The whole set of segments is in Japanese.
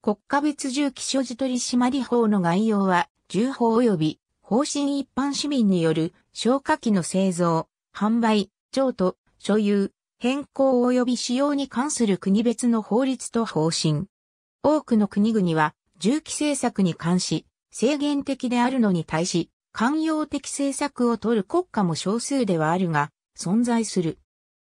国家別銃器所持取締法の概要は、銃法及び方針一般市民による消火器の製造、販売、譲渡、所有、変更及び使用に関する国別の法律と方針。多くの国々は、銃器政策に関し、制限的であるのに対し、寛容的政策を取る国家も少数ではあるが、存在する。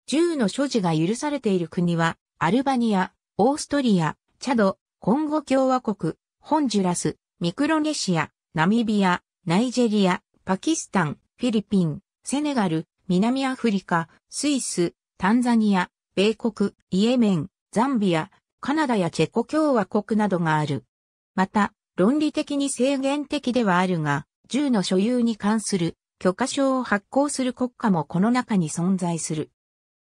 銃の所持が許されている国は、アルバニア、オーストリア、チャド、コンゴ共和国、ホンジュラス、ミクロネシア、ナミビア、ナイジェリア、パキスタン、フィリピン、セネガル、南アフリカ、スイス、タンザニア、米国、イエメン、ザンビア、カナダやチェコ共和国などがある。また、論理的に制限的ではあるが、銃の所有に関する許可証を発行する国家もこの中に存在する。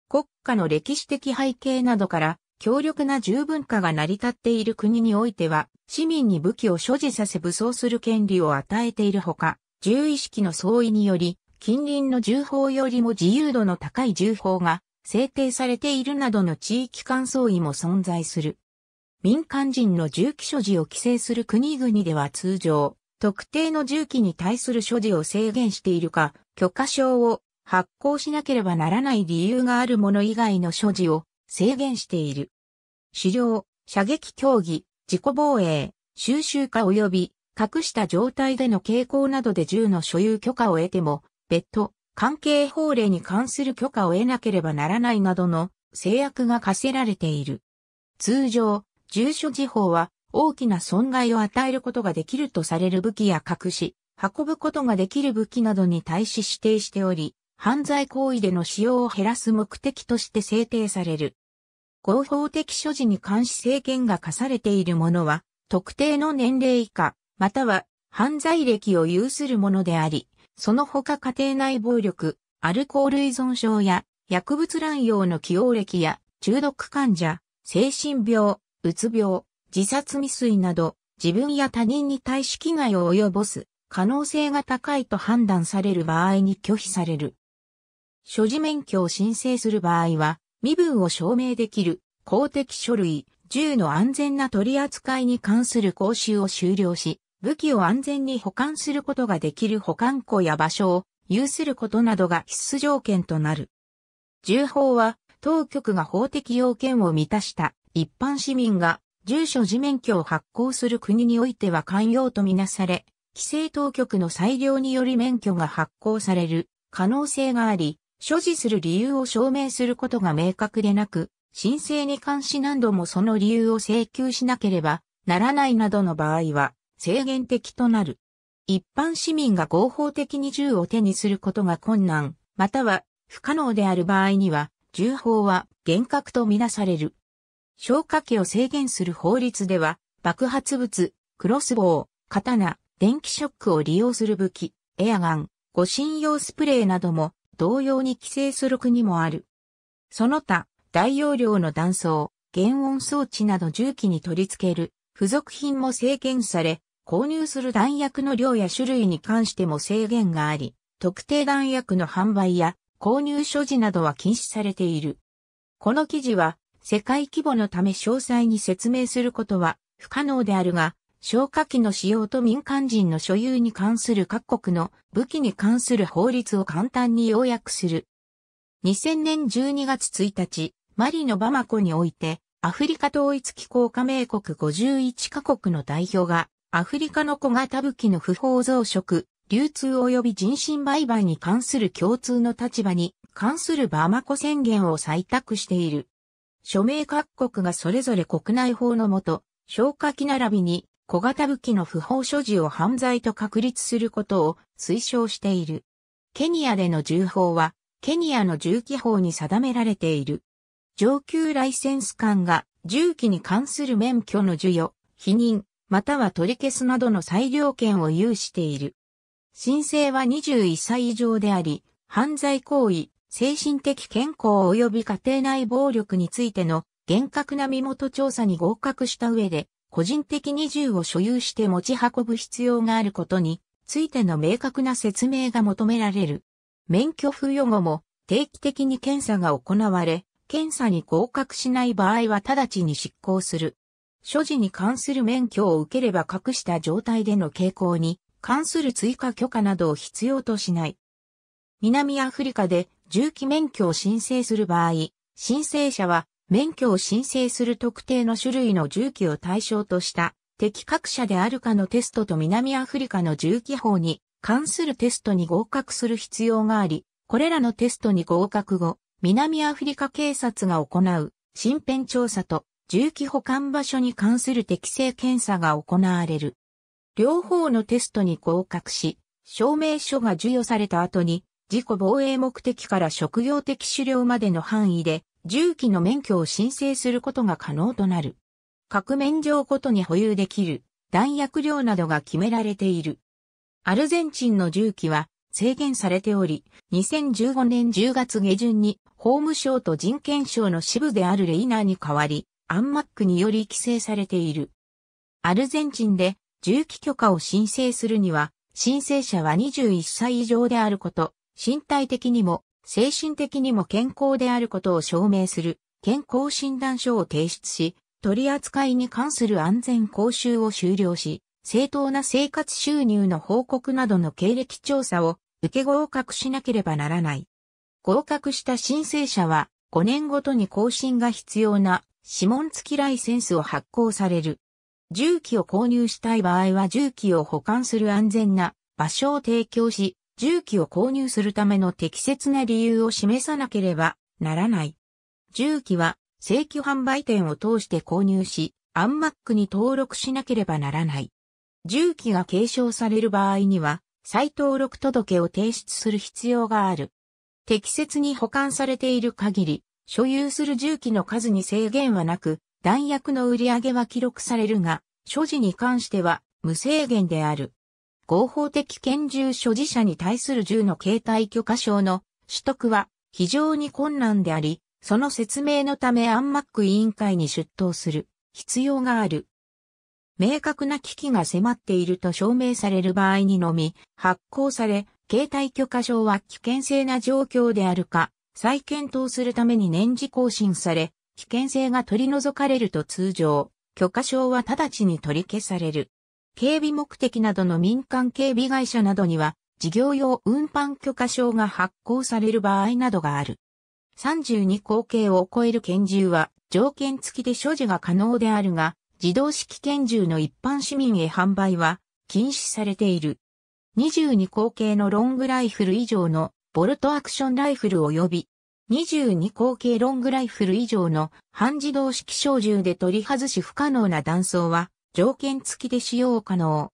国家の歴史的背景などから、強力な十分化が成り立っている国においては、市民に武器を所持させ武装する権利を与えているほか、重意識の相違により、近隣の重法よりも自由度の高い重法が制定されているなどの地域間相違も存在する。民間人の銃器所持を規制する国々では通常、特定の銃器に対する所持を制限しているか、許可証を発行しなければならない理由があるもの以外の所持を制限している。狩猟、射撃競技、自己防衛、収集化及び隠した状態での傾向などで銃の所有許可を得ても、別途、関係法令に関する許可を得なければならないなどの制約が課せられている。通常、住所時報は大きな損害を与えることができるとされる武器や隠し、運ぶことができる武器などに対し指定しており、犯罪行為での使用を減らす目的として制定される。合法的所持に監視制限が課されているものは、特定の年齢以下、または犯罪歴を有するものであり、その他家庭内暴力、アルコール依存症や薬物乱用の起用歴や中毒患者、精神病、うつ病、自殺未遂など、自分や他人に対し危害を及ぼす可能性が高いと判断される場合に拒否される。所持免許を申請する場合は、身分を証明できる公的書類、銃の安全な取り扱いに関する講習を終了し、武器を安全に保管することができる保管庫や場所を有することなどが必須条件となる。銃法は、当局が法的要件を満たした一般市民が住所自免許を発行する国においては寛容とみなされ、規制当局の裁量により免許が発行される可能性があり、所持する理由を証明することが明確でなく、申請に関し何度もその理由を請求しなければならないなどの場合は制限的となる。一般市民が合法的に銃を手にすることが困難、または不可能である場合には、銃法は厳格とみなされる。消火器を制限する法律では、爆発物、クロスボウ、刀、電気ショックを利用する武器、エアガン、護身用スプレーなども同様に規制する国もある。その他、大容量の断層、原音装置など重機に取り付ける付属品も制限され、購入する弾薬の量や種類に関しても制限があり、特定弾薬の販売や購入所持などは禁止されている。この記事は世界規模のため詳細に説明することは不可能であるが、消火器の使用と民間人の所有に関する各国の武器に関する法律を簡単に要約する。2000年12月1日、マリのバマコにおいて、アフリカ統一機構加盟国51カ国の代表が、アフリカの小型武器の不法増殖、流通及び人身売買に関する共通の立場に関するバマコ宣言を採択している。署名各国がそれぞれ国内法のもと、消火器並びに小型武器の不法所持を犯罪と確立することを推奨している。ケニアでの銃法は、ケニアの銃器法に定められている。上級ライセンス官が銃器に関する免許の授与、否認、または取り消すなどの裁量権を有している。申請は21歳以上であり、犯罪行為、精神的健康及び家庭内暴力についての厳格な身元調査に合格した上で、個人的に銃を所有して持ち運ぶ必要があることについての明確な説明が求められる。免許付与後も定期的に検査が行われ、検査に合格しない場合は直ちに執行する。所持に関する免許を受ければ隠した状態での傾向に関する追加許可などを必要としない。南アフリカで重機免許を申請する場合、申請者は免許を申請する特定の種類の銃器を対象とした適格者であるかのテストと南アフリカの銃器法に関するテストに合格する必要があり、これらのテストに合格後、南アフリカ警察が行う身辺調査と銃器保管場所に関する適正検査が行われる。両方のテストに合格し、証明書が授与された後に、自己防衛目的から職業的狩猟までの範囲で重機の免許を申請することが可能となる。各免状ごとに保有できる弾薬量などが決められている。アルゼンチンの重機は制限されており、2015年10月下旬に法務省と人権省の支部であるレイナーに代わり、アンマックにより規制されている。アルゼンチンで重機許可を申請するには、申請者は21歳以上であること、身体的にも精神的にも健康であることを証明する健康診断書を提出し、取り扱いに関する安全講習を終了し、正当な生活収入の報告などの経歴調査を受け合格しなければならない。合格した申請者は5年ごとに更新が必要な指紋付きライセンスを発行される。重機を購入したい場合は重機を保管する安全な場所を提供し、銃器を購入するための適切な理由を示さなければならない。銃器は正規販売店を通して購入し、アンマックに登録しなければならない。銃器が継承される場合には、再登録届を提出する必要がある。適切に保管されている限り、所有する銃器の数に制限はなく、弾薬の売り上げは記録されるが、所持に関しては無制限である。合法的拳銃所持者に対する銃の携帯許可証の取得は非常に困難であり、その説明のためアンマック委員会に出頭する必要がある。明確な危機が迫っていると証明される場合にのみ発行され、携帯許可証は危険性な状況であるか、再検討するために年次更新され、危険性が取り除かれると通常、許可証は直ちに取り消される。警備目的などの民間警備会社などには、事業用運搬許可証が発行される場合などがある。32口径を超える拳銃は条件付きで所持が可能であるが、自動式拳銃の一般市民へ販売は禁止されている。22口径のロングライフル以上のボルトアクションライフル及び22口径ロングライフル以上の半自動式小銃で取り外し不可能な弾倉は条件付きで使用可能。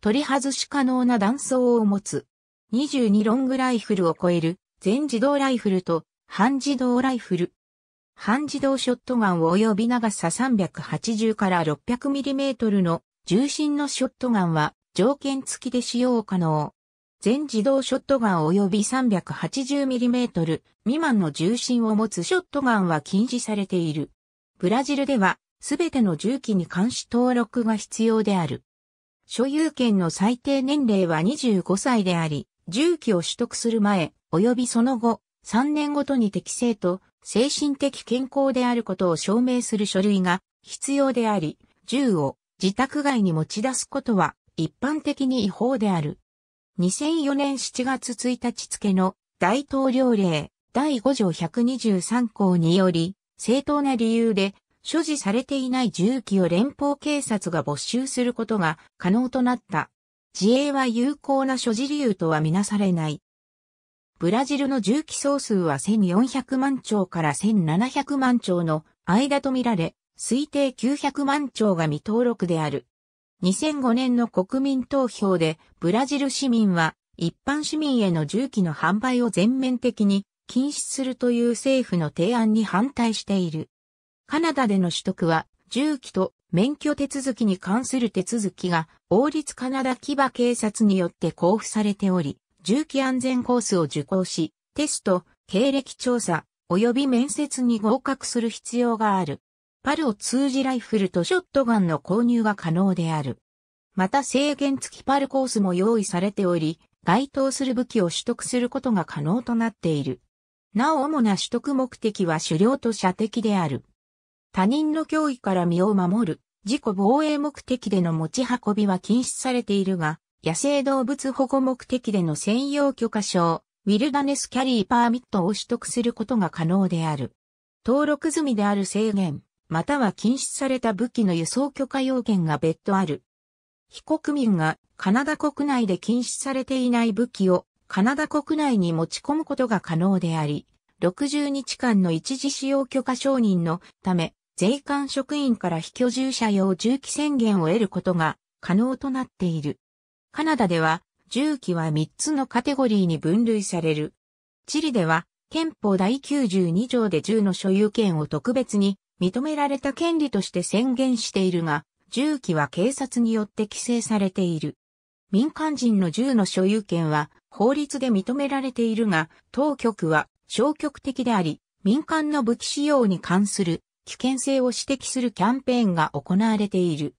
取り外し可能な弾倉を持つ。22ロングライフルを超える全自動ライフルと半自動ライフル。半自動ショットガン及び長さ380から 600mm の重心のショットガンは条件付きで使用可能。全自動ショットガン及び 380mm 未満の重心を持つショットガンは禁止されている。ブラジルではすべての銃器に監視登録が必要である。所有権の最低年齢は25歳であり、銃器を取得する前、及びその後、3年ごとに適正と精神的健康であることを証明する書類が必要であり、銃を自宅外に持ち出すことは一般的に違法である。2004年7月1日付の大統領令第5条123項により、正当な理由で所持されていない銃器を連邦警察が没収することが可能となった。自衛は有効な所持理由とはみなされない。ブラジルの銃器総数は1400万丁から1700万丁の間とみられ、推定900万丁が未登録である。2005年の国民投票でブラジル市民は一般市民への銃器の販売を全面的に禁止するという政府の提案に反対している。カナダでの取得は、銃器と免許手続きに関する手続きが、王立カナダ騎馬警察によって交付されており、重機安全コースを受講し、テスト、経歴調査、及び面接に合格する必要がある。パルを通じライフルとショットガンの購入が可能である。また制限付きパルコースも用意されており、該当する武器を取得することが可能となっている。なお主な取得目的は狩猟と射的である。他人の脅威から身を守る、自己防衛目的での持ち運びは禁止されているが、野生動物保護目的での専用許可証、ウィルダネスキャリーパーミットを取得することが可能である。登録済みである制限、または禁止された武器の輸送許可要件が別途ある。非国民がカナダ国内で禁止されていない武器をカナダ国内に持ち込むことが可能であり、60日間の一時使用許可承認のため、税関職員から非居住者用銃器宣言を得ることが可能となっている。カナダでは、銃器は3つのカテゴリーに分類される。チリでは、憲法第92条で銃の所有権を特別に認められた権利として宣言しているが、銃器は警察によって規制されている。民間人の銃の所有権は法律で認められているが、当局は消極的であり、民間の武器使用に関する危険性を指摘するキャンペーンが行われている。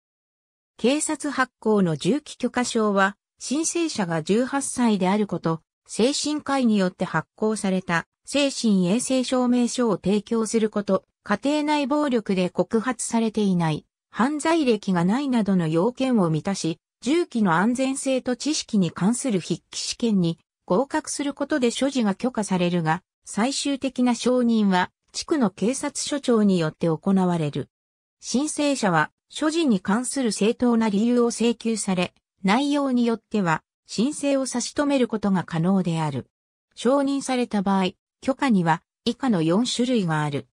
警察発行の銃器許可証は、申請者が18歳であること、精神科医によって発行された精神衛生証明書を提供すること、家庭内暴力で告発されていない、犯罪歴がないなどの要件を満たし、銃器の安全性と知識に関する筆記試験に合格することで所持が許可されるが、最終的な承認は地区の警察署長によって行われる。申請者は、所持に関する正当な理由を請求され、内容によっては、申請を差し止めることが可能である。承認された場合、許可には以下の4種類がある。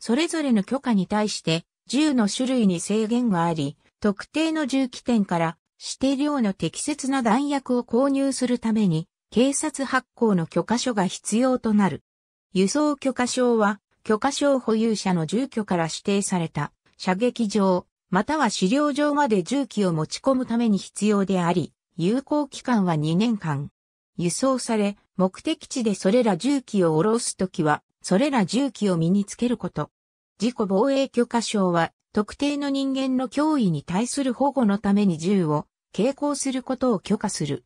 それぞれの許可に対して銃の種類に制限があり、特定の銃器店から指定量の適切な弾薬を購入するために警察発行の許可書が必要となる。輸送許可証は許可証保有者の住居から指定された射撃場、または資料場まで銃器を持ち込むために必要であり、有効期間は2年間。輸送され、目的地でそれら銃器を下ろすときは、それら銃器を身につけること。自己防衛許可証は、特定の人間の脅威に対する保護のために銃を携行することを許可する。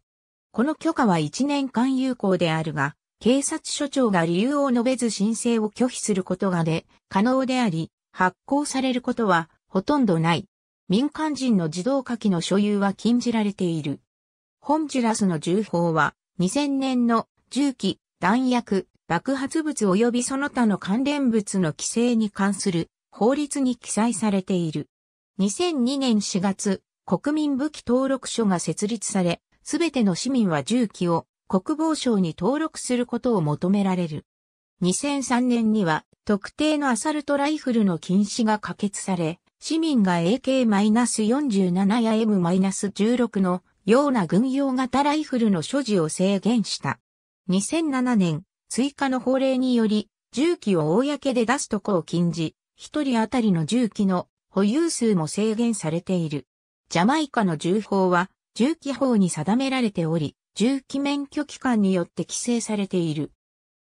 この許可は1年間有効であるが、警察署長が理由を述べず申請を拒否することがで、可能であり、発行されることはほとんどない。民間人の自動火器の所有は禁じられている。ホンジュラスの銃法は2000年の銃器、弾薬、爆発物及びその他の関連物の規制に関する法律に記載されている。2002年4月、国民武器登録所が設立され、すべての市民は銃器を国防省に登録することを求められる。2003年には特定のアサルトライフルの禁止が可決され、市民が AK-47 や M-16 のような軍用型ライフルの所持を制限した。2007年、追加の法令により、銃器を公で出すとこを禁じ、一人当たりの銃器の保有数も制限されている。ジャマイカの銃法は、銃器法に定められており、銃器免許機関によって規制されている。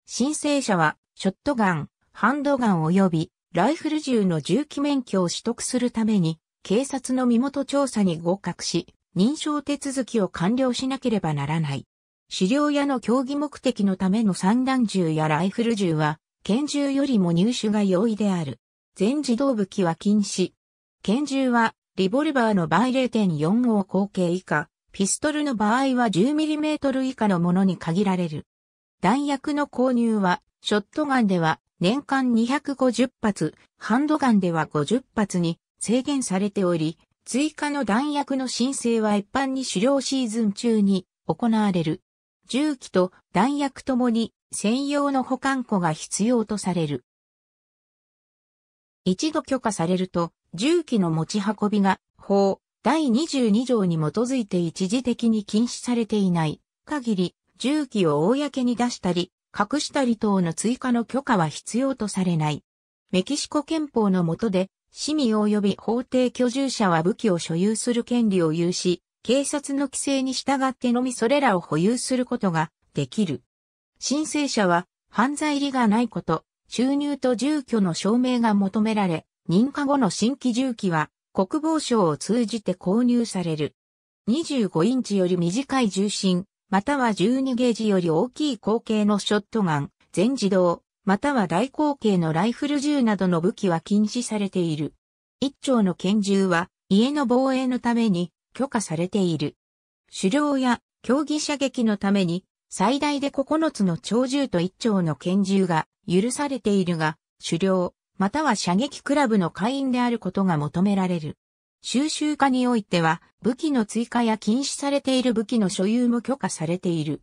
申請者は、ショットガン、ハンドガン及び、ライフル銃の銃器免許を取得するために、警察の身元調査に合格し、認証手続きを完了しなければならない。狩猟屋の競技目的のための散弾銃やライフル銃は、拳銃よりも入手が容易である。全自動武器は禁止。拳銃は、リボルバーの倍0.45口径以下、ピストルの場合は 10mm 以下のものに限られる。弾薬の購入は、ショットガンでは年間250発、ハンドガンでは50発に制限されており、追加の弾薬の申請は一般に狩猟シーズン中に行われる。銃器と弾薬ともに専用の保管庫が必要とされる。一度許可されると、銃器の持ち運びが法、第22条に基づいて一時的に禁止されていない限り、銃器を公に出したり、隠したり等の追加の許可は必要とされない。メキシコ憲法の下で、市民及び法定居住者は武器を所有する権利を有し、警察の規制に従ってのみそれらを保有することができる。申請者は犯罪理がないこと、収入と住居の証明が求められ、認可後の新規住居は国防省を通じて購入される。25インチより短い重心、または12ゲージより大きい口径のショットガン、全自動、または大口径のライフル銃などの武器は禁止されている。一丁の拳銃は家の防衛のために許可されている。狩猟や競技射撃のために最大で9つの長銃と1丁の拳銃が許されているが、狩猟、または射撃クラブの会員であることが求められる。収集化においては、武器の追加や禁止されている武器の所有も許可されている。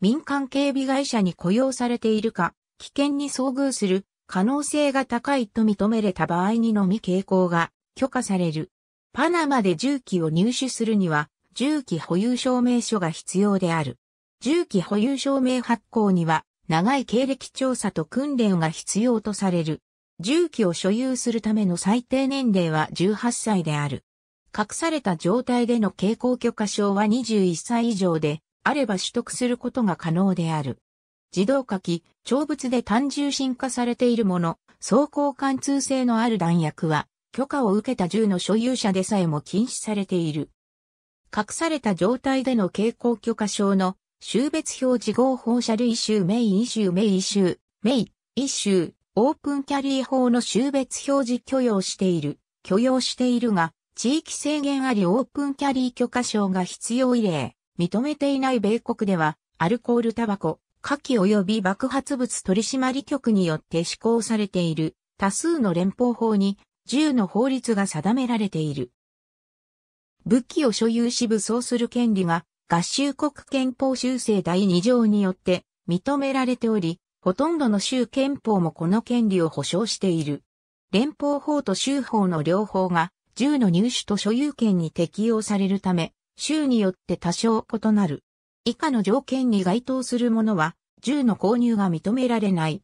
民間警備会社に雇用されているか、危険に遭遇する可能性が高いと認めれた場合にのみ傾向が許可される。パナマで銃器を入手するには、銃器保有証明書が必要である。銃器保有証明発行には、長い経歴調査と訓練が必要とされる。銃器を所有するための最低年齢は18歳である。隠された状態での傾向許可証は21歳以上であれば取得することが可能である。自動書き、長物で単重進化されているもの、走行貫通性のある弾薬は、許可を受けた銃の所有者でさえも禁止されている。隠された状態での傾向許可証の、収別表示号放射類イ名異イ名異メ名異集。オープンキャリー法の種別表示許容している、許容しているが、地域制限ありオープンキャリー許可証が必要異例、認めていない米国では、アルコールタバコ、火器及び爆発物取締局によって施行されている多数の連邦法に銃の法律が定められている。武器を所有し武装する権利が合衆国憲法修正第2条によって認められており、ほとんどの州憲法もこの権利を保障している。連邦法と州法の両方が銃の入手と所有権に適用されるため、州によって多少異なる。以下の条件に該当するものは、銃の購入が認められない。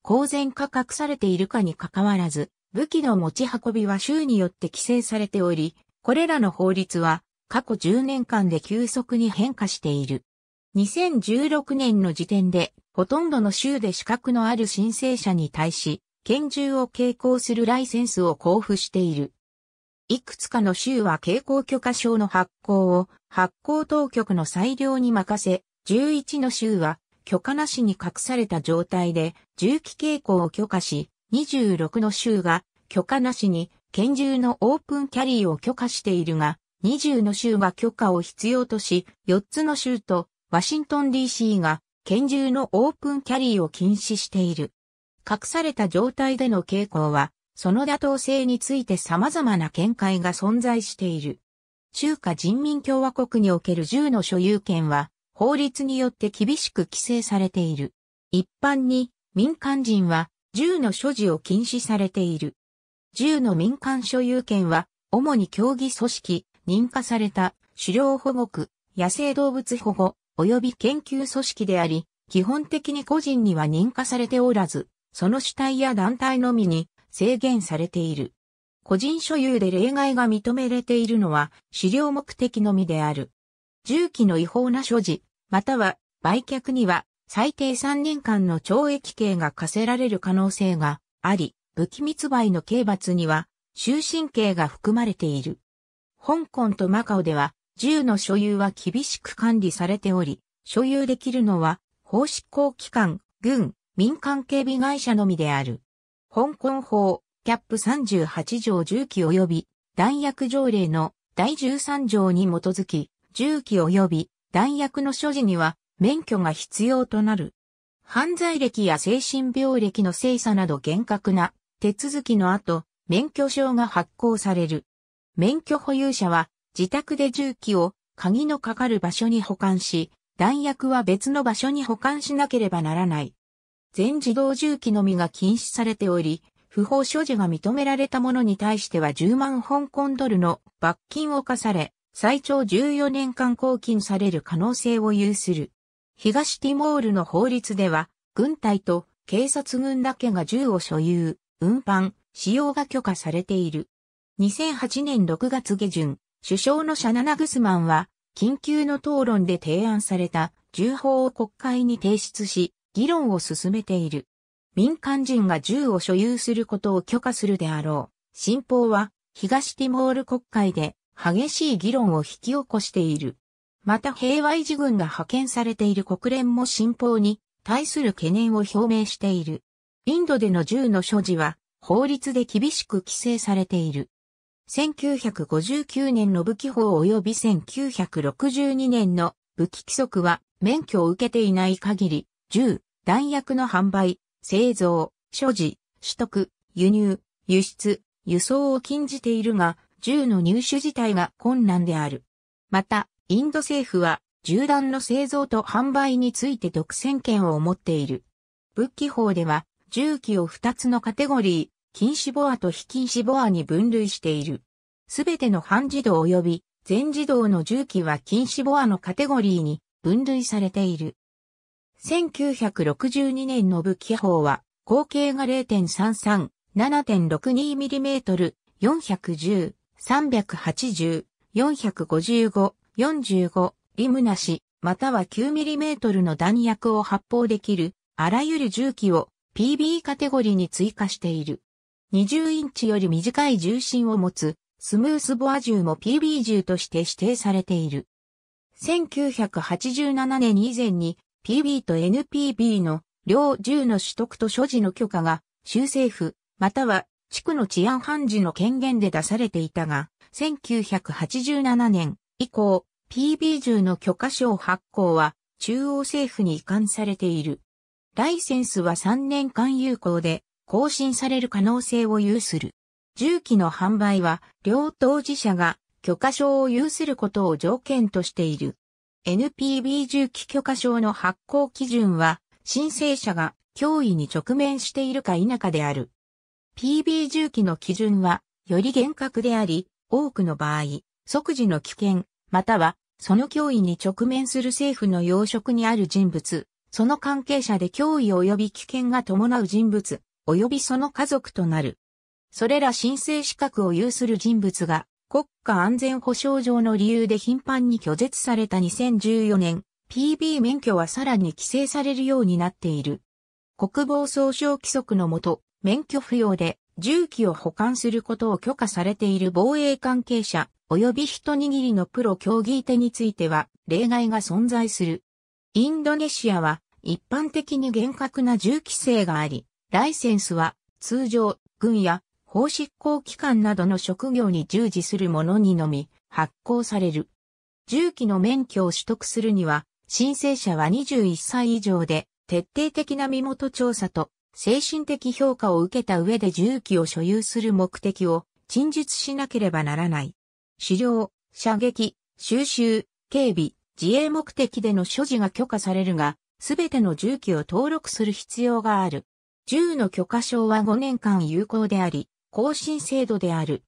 公然価格されているかにかかわらず、武器の持ち運びは州によって規制されており、これらの法律は過去10年間で急速に変化している。2016年の時点でほとんどの州で資格のある申請者に対し、拳銃を携行するライセンスを交付している。いくつかの州は携行許可証の発行を発行当局の裁量に任せ、11の州は許可なしに隠された状態で銃器携行を許可し、26の州が許可なしに拳銃のオープンキャリーを許可しているが、20の州が許可を必要とし、4つの州とワシントン DC が拳銃のオープンキャリーを禁止している。隠された状態での傾向は、その妥当性について様々な見解が存在している。中華人民共和国における銃の所有権は、法律によって厳しく規制されている。一般に、民間人は、銃の所持を禁止されている。銃の民間所有権は、主に競技組織、認可された狩猟保護区、野生動物保護、及び研究組織であり、基本的に個人には認可されておらず、その主体や団体のみに制限されている。個人所有で例外が認められているのは、資料目的のみである。銃器の違法な所持、または売却には最低3年間の懲役刑が課せられる可能性があり、武器密売の刑罰には終身刑が含まれている。香港とマカオでは銃の所有は厳しく管理されており、所有できるのは法執行機関、軍、民間警備会社のみである。香港法、キャップ38条銃器及び弾薬条例の第13条に基づき、銃器及び弾薬の所持には免許が必要となる。犯罪歴や精神病歴の精査など厳格な手続きの後、免許証が発行される。免許保有者は自宅で銃器を鍵のかかる場所に保管し、弾薬は別の場所に保管しなければならない。全自動銃器のみが禁止されており、不法所持が認められた者に対しては10万香港ドルの罰金を課され、最長14年間拘禁される可能性を有する。東ティモールの法律では、軍隊と警察軍だけが銃を所有、運搬、使用が許可されている。2008年6月下旬、首相のシャナナ・グスマンは、緊急の討論で提案された銃法を国会に提出し、議論を進めている。民間人が銃を所有することを許可するであろう。新法は、東ティモール国会で激しい議論を引き起こしている。また平和維持軍が派遣されている国連も新法に対する懸念を表明している。インドでの銃の所持は法律で厳しく規制されている。1959年の武器法及び1962年の武器規則は免許を受けていない限り、銃、弾薬の販売、製造、所持、取得、輸入、輸出、輸送を禁じているが、銃の入手自体が困難である。また、インド政府は銃弾の製造と販売について独占権を持っている。武器法では、銃器を2つのカテゴリー、禁止ボアと非禁止ボアに分類している。すべての半自動及び全自動の重機は禁止ボアのカテゴリーに分類されている。1962年の武器法は、口径が0.33、7.62mm、410、380、455、45、リムなし、または 9mm の弾薬を発砲できる、あらゆる重機を PB カテゴリーに追加している。20インチより短い重心を持つ、スムースボア銃も PB 銃として指定されている。1987年以前に PB と NPB の両銃の取得と所持の許可が州政府または地区の治安判事の権限で出されていたが、1987年以降 PB 銃の許可証発行は中央政府に移管されている。ライセンスは3年間有効で更新される可能性を有する。銃器の販売は両当事者が許可証を有することを条件としている。NPB 銃器許可証の発行基準は申請者が脅威に直面しているか否かである。PB 銃器の基準はより厳格であり、多くの場合、即時の危険、またはその脅威に直面する政府の要職にある人物、その関係者で脅威及び危険が伴う人物、及びその家族となる。それら申請資格を有する人物が国家安全保障上の理由で頻繁に拒絶された2014年、PB 免許はさらに規制されるようになっている。国防総省規則のもと、免許不要で銃器を保管することを許可されている防衛関係者、及び一握りのプロ競技手については、例外が存在する。インドネシアは、一般的に厳格な銃規制があり、ライセンスは通常、軍や法執行機関などの職業に従事する者にのみ発行される。重機の免許を取得するには、申請者は21歳以上で、徹底的な身元調査と精神的評価を受けた上で重機を所有する目的を陳述しなければならない。狩猟、射撃、収集、警備、自衛目的での所持が許可されるが、すべての重機を登録する必要がある。銃の許可証は5年間有効であり、更新制度である。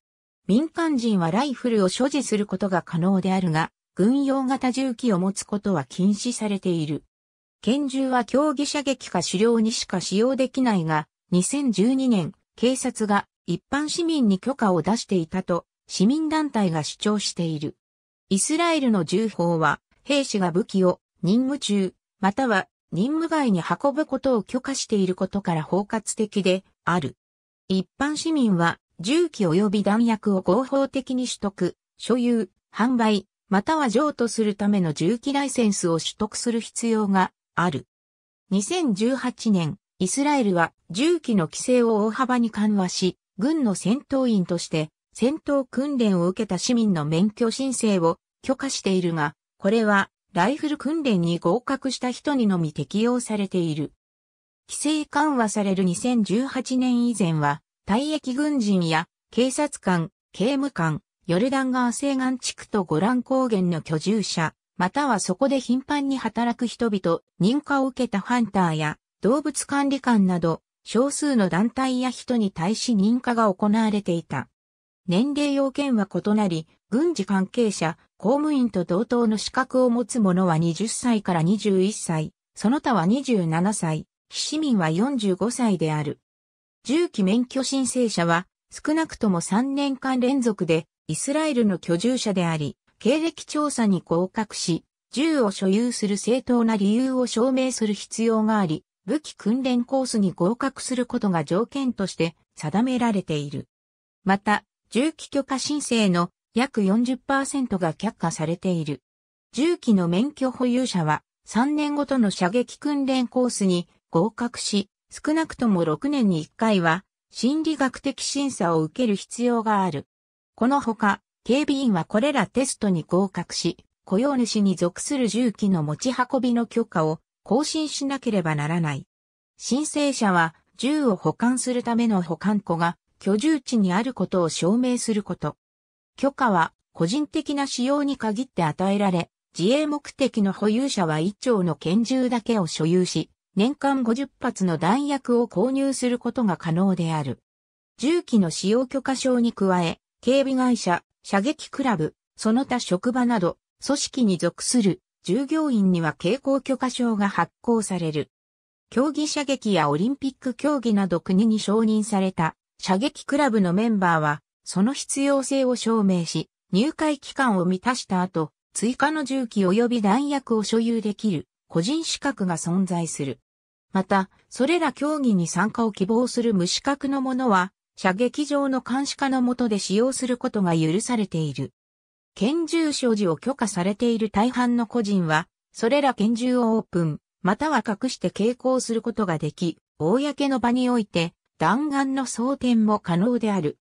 民間人はライフルを所持することが可能であるが、軍用型銃器を持つことは禁止されている。拳銃は競技射撃か狩猟にしか使用できないが、2012年、警察が一般市民に許可を出していたと、市民団体が主張している。イスラエルの銃法は、兵士が武器を任務中、または任務外に運ぶことを許可していることから包括的である。一般市民は銃器及び弾薬を合法的に取得、所有、販売、または譲渡するための銃器ライセンスを取得する必要がある。2018年、イスラエルは銃器の規制を大幅に緩和し、軍の戦闘員として戦闘訓練を受けた市民の免許申請を許可しているが、これはライフル訓練に合格した人にのみ適用されている。規制緩和される2018年以前は、退役軍人や警察官、刑務官、ヨルダン川西岸地区とゴラン高原の居住者、またはそこで頻繁に働く人々、認可を受けたハンターや動物管理官など、少数の団体や人に対し認可が行われていた。年齢要件は異なり、軍事関係者、公務員と同等の資格を持つ者は20歳から21歳、その他は27歳、非市民は45歳である。重機免許申請者は少なくとも3年間連続でイスラエルの居住者であり、経歴調査に合格し、銃を所有する正当な理由を証明する必要があり、武器訓練コースに合格することが条件として定められている。また、銃器許可申請の約40%が却下されている。重機の免許保有者は3年ごとの射撃訓練コースに合格し、少なくとも6年に1回は心理学的審査を受ける必要がある。このほか、警備員はこれらテストに合格し、雇用主に属する重機の持ち運びの許可を更新しなければならない。申請者は銃を保管するための保管庫が居住地にあることを証明すること。許可は個人的な使用に限って与えられ、自衛目的の保有者は1丁の拳銃だけを所有し、年間50発の弾薬を購入することが可能である。銃器の使用許可証に加え、警備会社、射撃クラブ、その他職場など、組織に属する従業員には傾向許可証が発行される。競技射撃やオリンピック競技など国に承認された射撃クラブのメンバーはその必要性を証明し、入会期間を満たした後、追加の銃器及び弾薬を所有できる個人資格が存在する。また、それら競技に参加を希望する無資格の者は、射撃場の監視下の下で使用することが許されている。拳銃所持を許可されている大半の個人は、それら拳銃をオープン、または隠して携行することができ、公の場において弾丸の装填も可能である。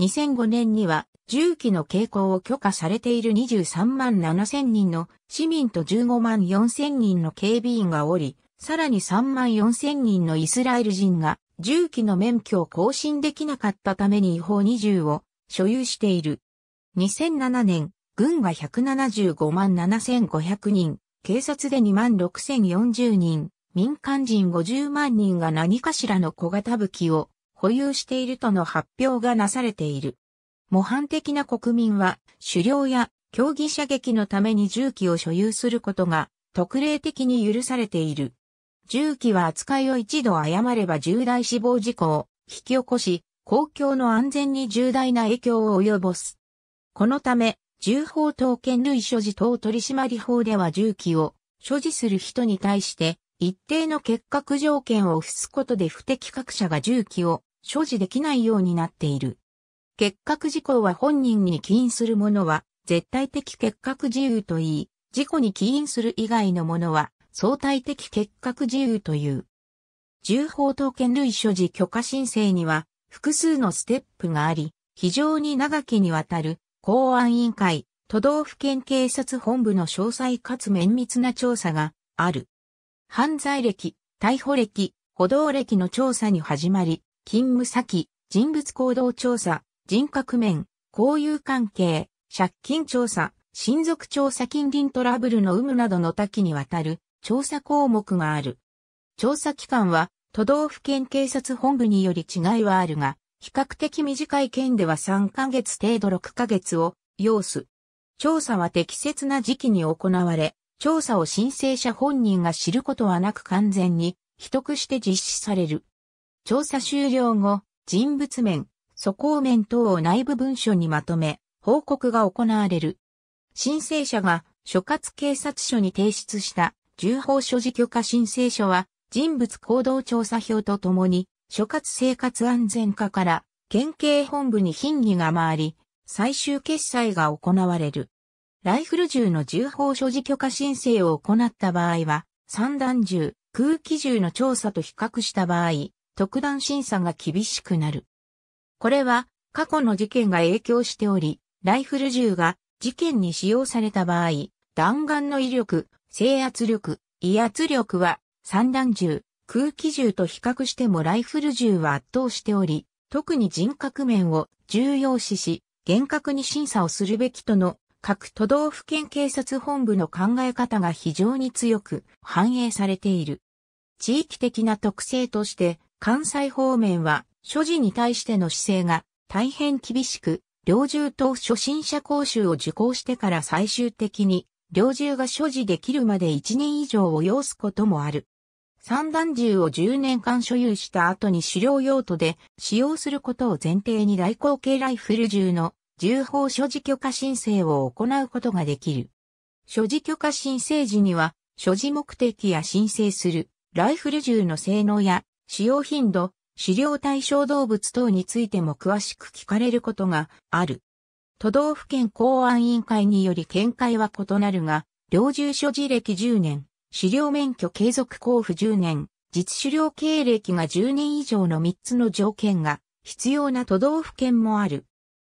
2005年には銃器の携行を許可されている23万7千人の市民と15万4千人の警備員がおり、さらに3万4千人のイスラエル人が銃器の免許を更新できなかったために違法に銃を所有している。2007年、軍が175万7500人、警察で2万6040人、民間人50万人が何かしらの小型武器を保有しているとの発表がなされている。模範的な国民は、狩猟や競技射撃のために銃器を所有することが特例的に許されている。銃器は扱いを一度誤れば重大死亡事故を引き起こし、公共の安全に重大な影響を及ぼす。このため、銃法等権類所持等取締法では銃器を所持する人に対して、一定の結核条件を付すことで不適格者が銃器を所持できないようになっている。結核事項は本人に起因するものは絶対的結核自由と言い、事故に起因する以外のものは相対的結核自由という。重宝刀剣類所持許可申請には複数のステップがあり、非常に長きにわたる公安委員会、都道府県警察本部の詳細かつ綿密な調査がある。犯罪歴、逮捕歴、歩道歴の調査に始まり、勤務先、人物行動調査、人格面、交友関係、借金調査、親族調査近隣トラブルの有無などの多岐にわたる調査項目がある。調査期間は都道府県警察本部により違いはあるが、比較的短い県では3ヶ月程度6ヶ月を要す。調査は適切な時期に行われ、調査を申請者本人が知ることはなく完全に秘匿して実施される。調査終了後、人物面、素行面等を内部文書にまとめ、報告が行われる。申請者が所轄警察署に提出した重報所持許可申請書は人物行動調査票とともに所轄生活安全課から県警本部に品議が回り最終決裁が行われる。ライフル銃の重報所持許可申請を行った場合は散弾銃、空気銃の調査と比較した場合、特段審査が厳しくなる。これは過去の事件が影響しており、ライフル銃が事件に使用された場合、弾丸の威力、制圧力、威圧力は散弾銃、空気銃と比較してもライフル銃は圧倒しており、特に人格面を重要視し、厳格に審査をするべきとの各都道府県警察本部の考え方が非常に強く反映されている。地域的な特性として関西方面は所持に対しての姿勢が大変厳しく、領銃と初心者講習を受講してから最終的に、領銃が所持できるまで1年以上を要すこともある。散弾銃を10年間所有した後に狩猟用途で使用することを前提に大口系ライフル銃の銃砲所持許可申請を行うことができる。所持許可申請時には、所持目的や申請するライフル銃の性能や使用頻度、狩猟対象動物等についても詳しく聞かれることがある。都道府県公安委員会により見解は異なるが、猟銃所持歴10年、狩猟免許継続交付10年、実狩猟経歴が10年以上の3つの条件が必要な都道府県もある。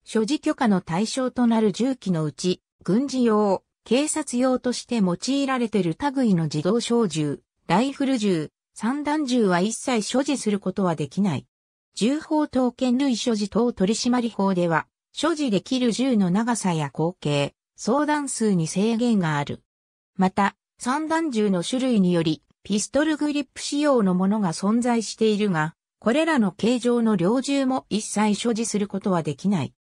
所持許可の対象となる銃器のうち、軍事用、警察用として用いられている類の自動小銃、ライフル銃、散弾銃は一切所持することはできない。銃砲刀剣類所持等取締法では、所持できる銃の長さや口径、相談数に制限がある。また、散弾銃の種類により、ピストルグリップ仕様のものが存在しているが、これらの形状の猟銃も一切所持することはできない。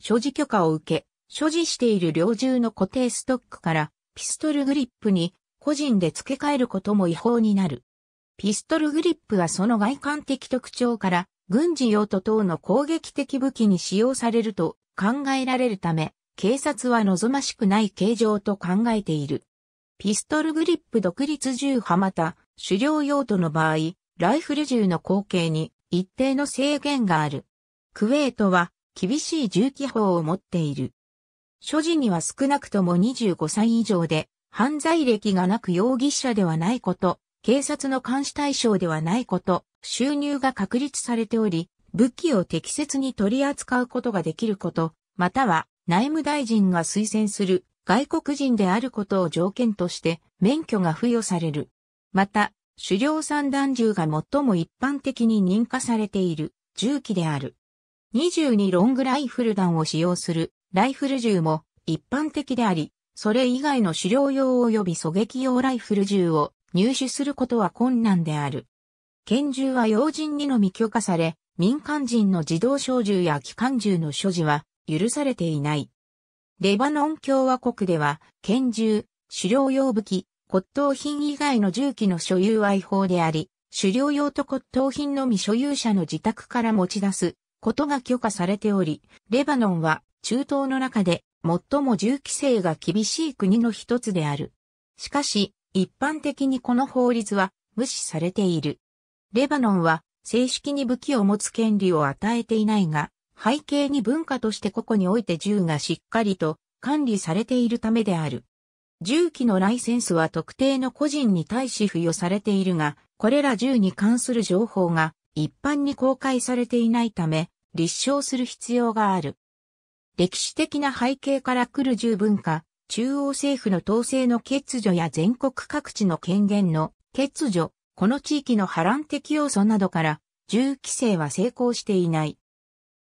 所持許可を受け、所持している猟銃の固定ストックから、ピストルグリップに個人で付け替えることも違法になる。ピストルグリップはその外観的特徴から、軍事用途等の攻撃的武器に使用されると考えられるため、警察は望ましくない形状と考えている。ピストルグリップ独立銃はまた、狩猟用途の場合、ライフル銃の口径に一定の制限がある。クウェートは厳しい銃器法を持っている。所持には少なくとも25歳以上で、犯罪歴がなく容疑者ではないこと、警察の監視対象ではないこと、収入が確立されており、武器を適切に取り扱うことができること、または内務大臣が推薦する外国人であることを条件として免許が付与される。また、狩猟散弾銃が最も一般的に認可されている銃器である。22ロングライフル弾を使用するライフル銃も一般的であり、それ以外の狩猟用及び狙撃用ライフル銃を入手することは困難である。拳銃は要人にのみ許可され、民間人の自動小銃や機関銃の所持は許されていない。レバノン共和国では、拳銃、狩猟用武器、骨董品以外の銃器の所有は違法であり、狩猟用と骨董品のみ所有者の自宅から持ち出すことが許可されており、レバノンは中東の中で最も銃規制が厳しい国の一つである。しかし、一般的にこの法律は無視されている。レバノンは正式に武器を持つ権利を与えていないが、背景に文化として個々において銃がしっかりと管理されているためである。銃器のライセンスは特定の個人に対し付与されているが、これら銃に関する情報が一般に公開されていないため、立証する必要がある。歴史的な背景から来る銃文化、中央政府の統制の欠如や全国各地の権限の欠如、この地域の波乱的要素などから、銃規制は成功していない。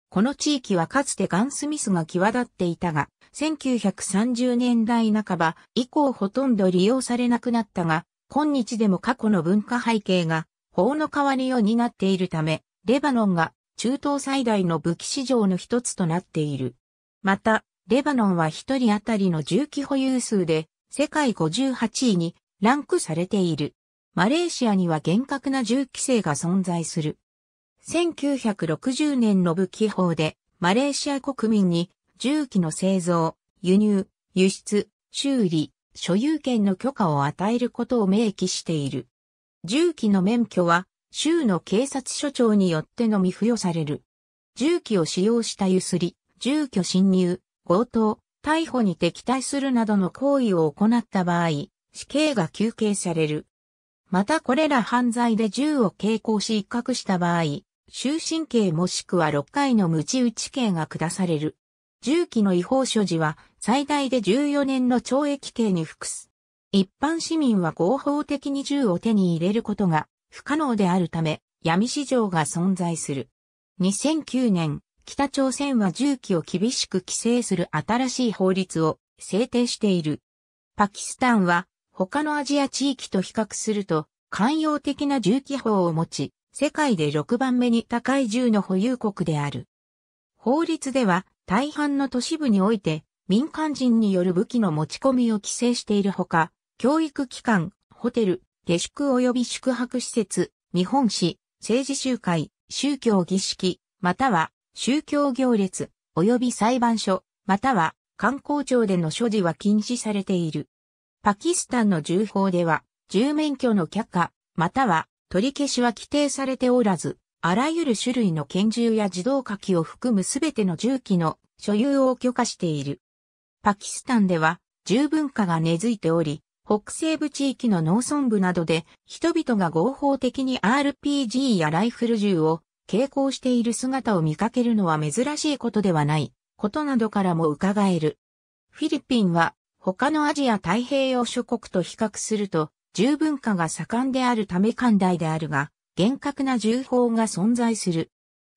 この地域はかつてガンスミスが際立っていたが、1930年代半ば以降ほとんど利用されなくなったが、今日でも過去の文化背景が法の代わりを担っているため、レバノンが中東最大の武器市場の一つとなっている。また、レバノンは1人当たりの重機保有数で世界58位にランクされている。マレーシアには厳格な銃規制が存在する。1960年の武器法でマレーシア国民に銃器の製造、輸入、輸出、修理、所有権の許可を与えることを明記している。銃器の免許は州の警察署長によってのみ付与される。銃器を使用したゆすり、住居侵入、強盗、逮捕に敵対するなどの行為を行った場合、死刑が求刑される。またこれら犯罪で銃を携行し一攫した場合、終身刑もしくは6回の無知打ち刑が下される。銃器の違法所持は最大で14年の懲役刑に服す。一般市民は合法的に銃を手に入れることが不可能であるため、闇市場が存在する。2009年、北朝鮮は銃器を厳しく規制する新しい法律を制定している。パキスタンは他のアジア地域と比較すると寛容的な銃器法を持ち、世界で6番目に高い銃の保有国である。法律では大半の都市部において民間人による武器の持ち込みを規制しているほか、教育機関、ホテル、下宿及び宿泊施設、日本史、政治集会、宗教儀式、または宗教行列、及び裁判所、または観光庁での所持は禁止されている。パキスタンの銃法では、銃免許の却下、または取り消しは規定されておらず、あらゆる種類の拳銃や自動火器を含むすべての銃器の所有を許可している。パキスタンでは、銃文化が根付いており、北西部地域の農村部などで、人々が合法的に RPG やライフル銃を傾向している姿を見かけるのは珍しいことではない、ことなどからも伺える。フィリピンは他のアジア太平洋諸国と比較すると、重文化が盛んであるため寛大であるが、厳格な重法が存在する。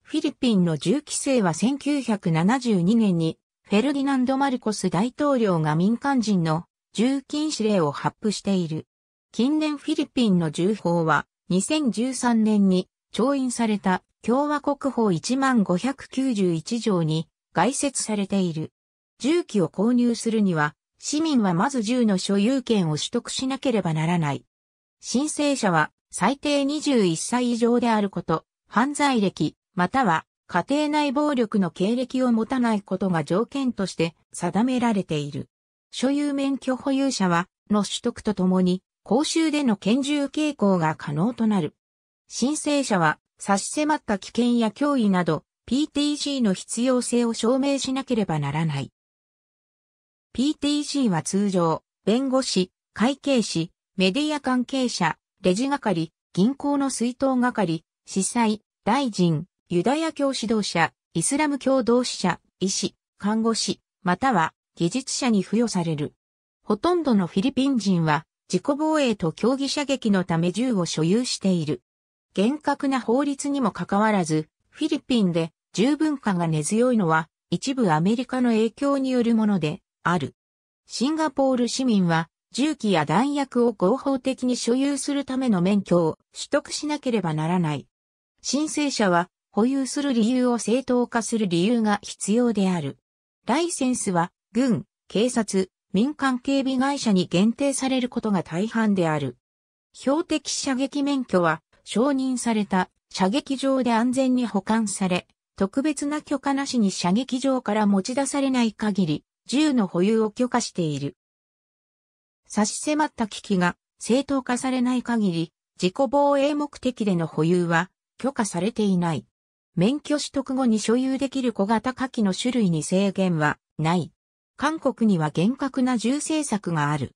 フィリピンの銃規制は1972年に、フェルディナンド・マルコス大統領が民間人の銃禁止令を発布している。近年フィリピンの銃法は、2013年に調印された共和国法1591条に概説されている。銃器を購入するには、市民はまず銃の所有権を取得しなければならない。申請者は最低21歳以上であること、犯罪歴、または家庭内暴力の経歴を持たないことが条件として定められている。所有免許保有者は、の取得とともに、公衆での拳銃傾向が可能となる。申請者は、差し迫った危険や脅威など、PTC の必要性を証明しなければならない。PTC は通常、弁護士、会計士、メディア関係者、レジ係、銀行の水筒係、司祭、大臣、ユダヤ教指導者、イスラム教同志者、医師、看護師、または技術者に付与される。ほとんどのフィリピン人は自己防衛と競技射撃のため銃を所有している。厳格な法律にもかかわらず、フィリピンで十分化が根強いのは一部アメリカの影響によるものである。シンガポール市民は銃器や弾薬を合法的に所有するための免許を取得しなければならない。申請者は保有する理由を正当化する理由が必要である。ライセンスは軍、警察、民間警備会社に限定されることが大半である。標的射撃免許は承認された射撃場で安全に保管され、特別な許可なしに射撃場から持ち出されない限り、銃の保有を許可している。差し迫った危機が正当化されない限り、自己防衛目的での保有は許可されていない。免許取得後に所有できる小型火器の種類に制限はない。韓国には厳格な銃政策がある。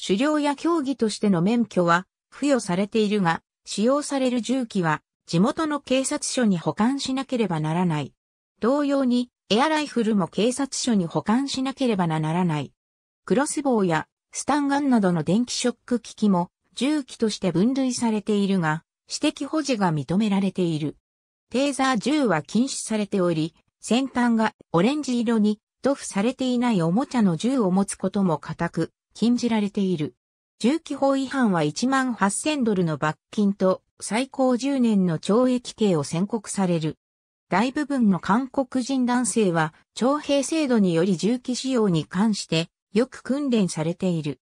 狩猟や競技としての免許は付与されているが、使用される銃器は地元の警察署に保管しなければならない。同様にエアライフルも警察署に保管しなければならない。クロスボウやスタンガンなどの電気ショック機器も銃器として分類されているが、私的保持が認められている。テーザー銃は禁止されており、先端がオレンジ色に塗布されていないおもちゃの銃を持つことも固く禁じられている。銃器法違反は1万8000ドルの罰金と最高10年の懲役刑を宣告される。大部分の韓国人男性は徴兵制度により銃器使用に関してよく訓練されている。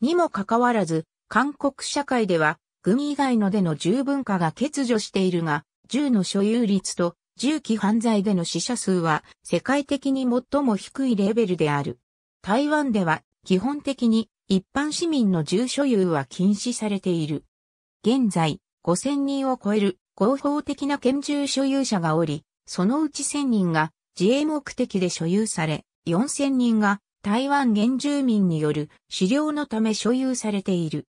にもかかわらず、韓国社会では軍以外のでの銃文化が欠如しているが、銃の所有率と銃器犯罪での死者数は世界的に最も低いレベルである。台湾では基本的に一般市民の住所有は禁止されている。現在、5000人を超える合法的な拳銃所有者がおり、そのうち1000人が自衛目的で所有され、4000人が台湾原住民による狩猟のため所有されている。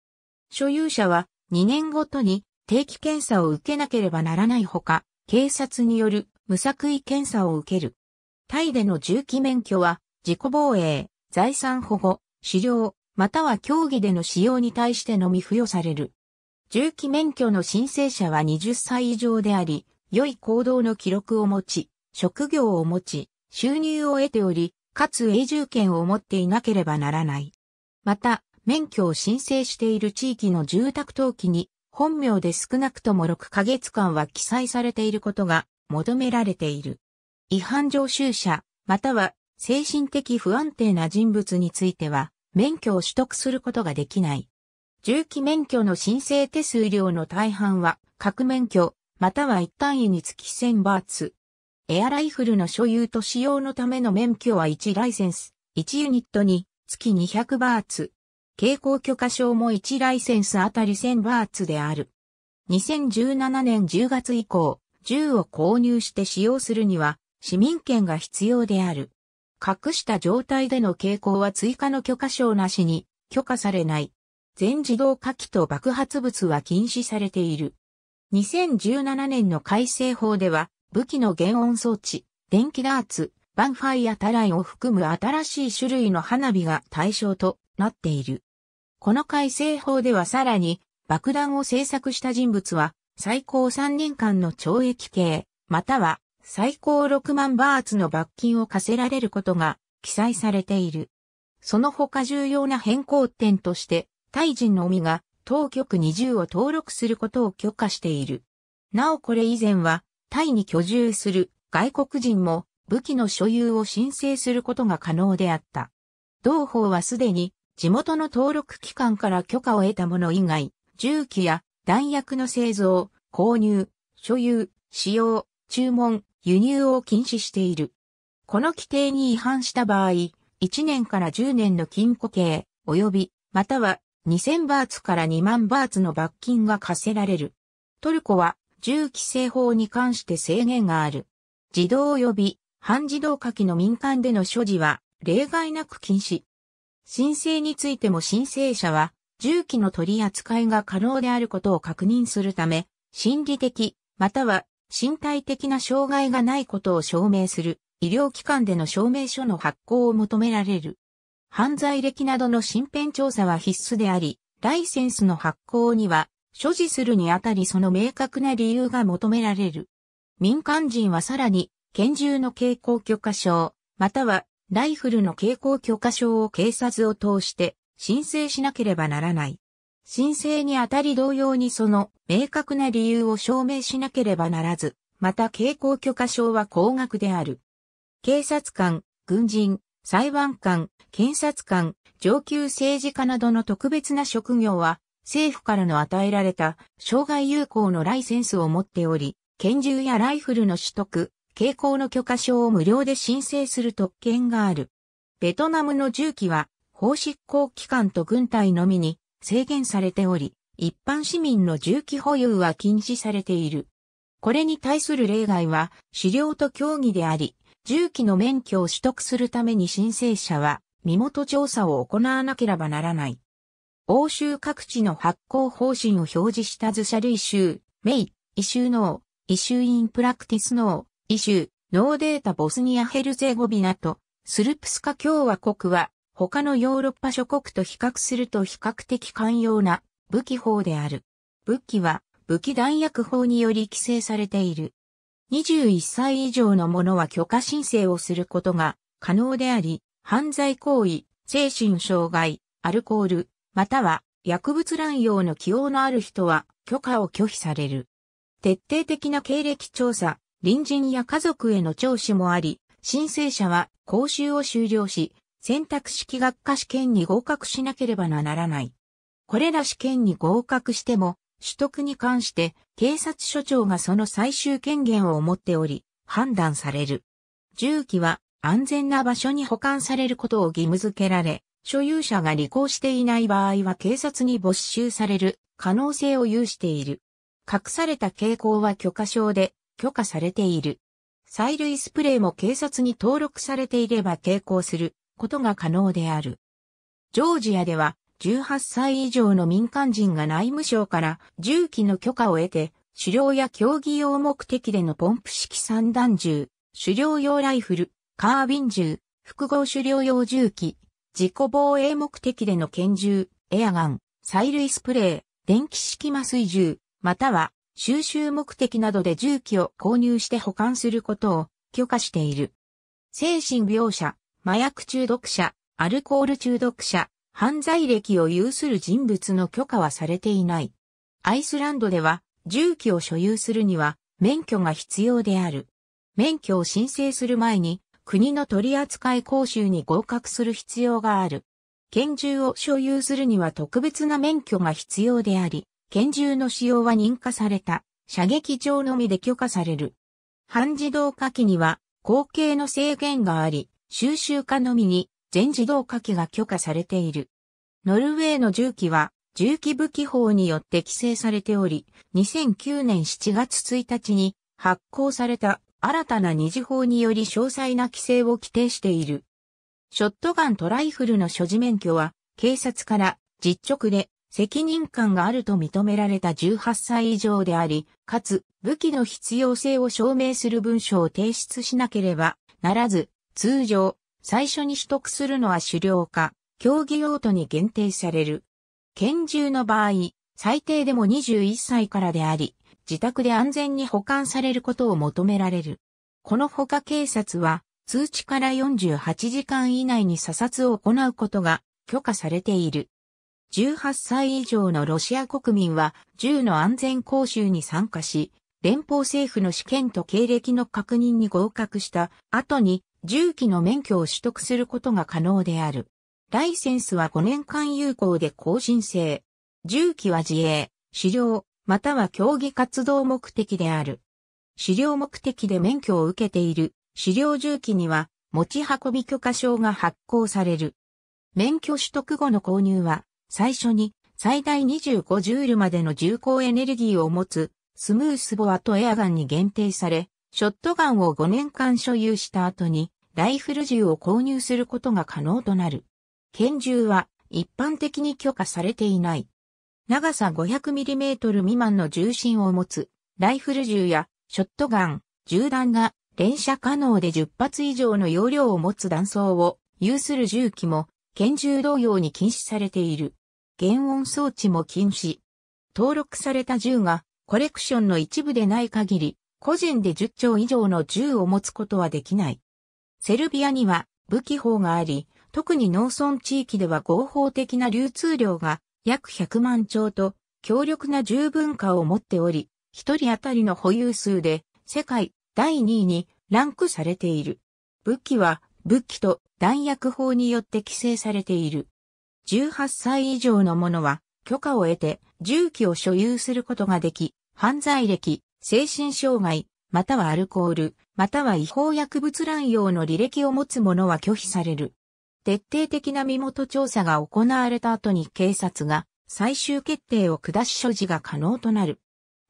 所有者は2年ごとに定期検査を受けなければならないほか、警察による無作為検査を受ける。タイでの銃器免許は自己防衛、財産保護、狩猟、または競技での使用に対してのみ付与される。重機免許の申請者は20歳以上であり、良い行動の記録を持ち、職業を持ち、収入を得ており、かつ永住権を持っていなければならない。また、免許を申請している地域の住宅登記に、本名で少なくとも6ヶ月間は記載されていることが求められている。違反常習者、または精神的不安定な人物については、免許を取得することができない。重機免許の申請手数料の大半は、各免許、または一単位につき1000バーツ。エアライフルの所有と使用のための免許は1ライセンス、1ユニットに月200バーツ。傾向許可証も1ライセンスあたり1000バーツである。2017年10月以降、銃を購入して使用するには市民権が必要である。隠した状態での傾向は追加の許可証なしに許可されない。全自動火器と爆発物は禁止されている。2017年の改正法では、武器の原音装置、電気ダーツ、バンファイアタライを含む新しい種類の花火が対象となっている。この改正法ではさらに、爆弾を製作した人物は、最高3年間の懲役刑、または最高6万バーツの罰金を課せられることが記載されている。その他重要な変更点として、タイ人のみが当局20を登録することを許可している。なおこれ以前は、タイに居住する外国人も武器の所有を申請することが可能であった。同法はすでに地元の登録機関から許可を得たもの以外、銃器や弾薬の製造、購入、所有、使用、注文、輸入を禁止している。この規定に違反した場合、1年から10年の禁錮刑、及び、または2000バーツから2万バーツの罰金が課せられる。トルコは銃規制法に関して制限がある。自動及び半自動火器の民間での所持は例外なく禁止。申請についても申請者は銃器の取り扱いが可能であることを確認するため、心理的、または身体的な障害がないことを証明する医療機関での証明書の発行を求められる。犯罪歴などの身辺調査は必須であり、ライセンスの発行には、所持するにあたりその明確な理由が求められる。民間人はさらに、拳銃の傾向許可証、またはライフルの傾向許可証を警察を通して申請しなければならない。申請にあたり同様にその明確な理由を証明しなければならず、また傾向許可証は高額である。警察官、軍人、裁判官、検察官、上級政治家などの特別な職業は、政府からの与えられた、障害有効のライセンスを持っており、拳銃やライフルの取得、傾向の許可証を無料で申請する特権がある。ベトナムの銃器は、法執行機関と軍隊のみに制限されており、一般市民の重機保有は禁止されている。これに対する例外は、狩猟と協議であり、重機の免許を取得するために申請者は、身元調査を行わなければならない。欧州各地の発行方針を表示した図書類集、メイ、イシューノー、イシューインプラクティスノー、イシュー、ノーデータボスニアヘルゼゴビナと、スルプスカ共和国は、他のヨーロッパ諸国と比較すると比較的寛容な武器法である。武器は武器弾薬法により規制されている。21歳以上の者は許可申請をすることが可能であり、犯罪行為、精神障害、アルコール、または薬物乱用の起用のある人は許可を拒否される。徹底的な経歴調査、隣人や家族への聴取もあり、申請者は講習を終了し、選択式学科試験に合格しなければならない。これら試験に合格しても、取得に関して警察署長がその最終権限を持っており、判断される。銃器は安全な場所に保管されることを義務付けられ、所有者が履行していない場合は警察に没収される可能性を有している。隠された傾向は許可証で許可されている。催涙スプレーも警察に登録されていれば傾向することが可能である。ジョージアでは、18歳以上の民間人が内務省から銃器の許可を得て、狩猟や競技用目的でのポンプ式散弾銃、狩猟用ライフル、カービン銃、複合狩猟用銃器、自己防衛目的での拳銃、エアガン、催涙スプレー、電気式麻酔銃、または収集目的などで銃器を購入して保管することを許可している。精神描写、麻薬中毒者、アルコール中毒者、犯罪歴を有する人物の許可はされていない。アイスランドでは、銃器を所有するには、免許が必要である。免許を申請する前に、国の取扱講習に合格する必要がある。拳銃を所有するには特別な免許が必要であり、拳銃の使用は認可された、射撃場のみで許可される。半自動化機には、口径の制限があり、収集家のみに全自動化器が許可されている。ノルウェーの銃器は銃器武器法によって規制されており、2009年7月1日に発行された新たな二次法により詳細な規制を規定している。ショットガントライフルの所持免許は警察から実直で責任感があると認められた18歳以上であり、かつ武器の必要性を証明する文書を提出しなければならず、通常、最初に取得するのは狩猟か、競技用途に限定される。拳銃の場合、最低でも21歳からであり、自宅で安全に保管されることを求められる。このほか警察は、通知から48時間以内に査察を行うことが許可されている。18歳以上のロシア国民は銃の安全講習に参加し、連邦政府の試験と経歴の確認に合格した後に重機の免許を取得することが可能である。ライセンスは5年間有効で更新制。重機は自営、狩猟、または競技活動目的である。狩猟目的で免許を受けている狩猟重機には持ち運び許可証が発行される。免許取得後の購入は最初に最大25ジュールまでの重厚エネルギーを持つスムースボアとエアガンに限定され、ショットガンを5年間所有した後に、ライフル銃を購入することが可能となる。拳銃は一般的に許可されていない。長さ 500mm 未満の銃身を持つ、ライフル銃やショットガン、銃弾が連射可能で10発以上の容量を持つ弾倉を有する銃器も、拳銃同様に禁止されている。原音装置も禁止。登録された銃がコレクションの一部でない限り、個人で10丁以上の銃を持つことはできない。セルビアには武器法があり、特に農村地域では合法的な流通量が約100万丁と強力な銃文化を持っており、一人当たりの保有数で世界第2位にランクされている。武器は武器と弾薬法によって規制されている。18歳以上の者は許可を得て銃器を所有することができ、犯罪歴、精神障害、またはアルコール、または違法薬物乱用の履歴を持つ者は拒否される。徹底的な身元調査が行われた後に警察が最終決定を下し所持が可能となる。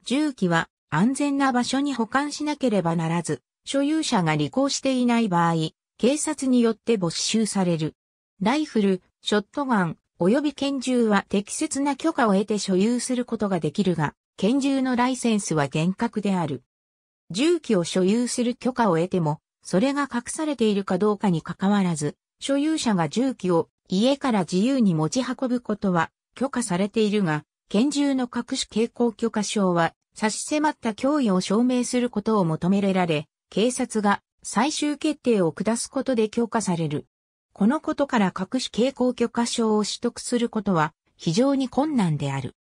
銃器は安全な場所に保管しなければならず、所有者が履行していない場合、警察によって没収される。ライフル、ショットガン、及び拳銃は適切な許可を得て所有することができるが、拳銃のライセンスは厳格である。銃器を所有する許可を得ても、それが隠されているかどうかに関わらず、所有者が銃器を家から自由に持ち運ぶことは許可されているが、拳銃の各種傾向許可証は差し迫った脅威を証明することを求められ、警察が最終決定を下すことで許可される。このことから各種傾向許可証を取得することは非常に困難である。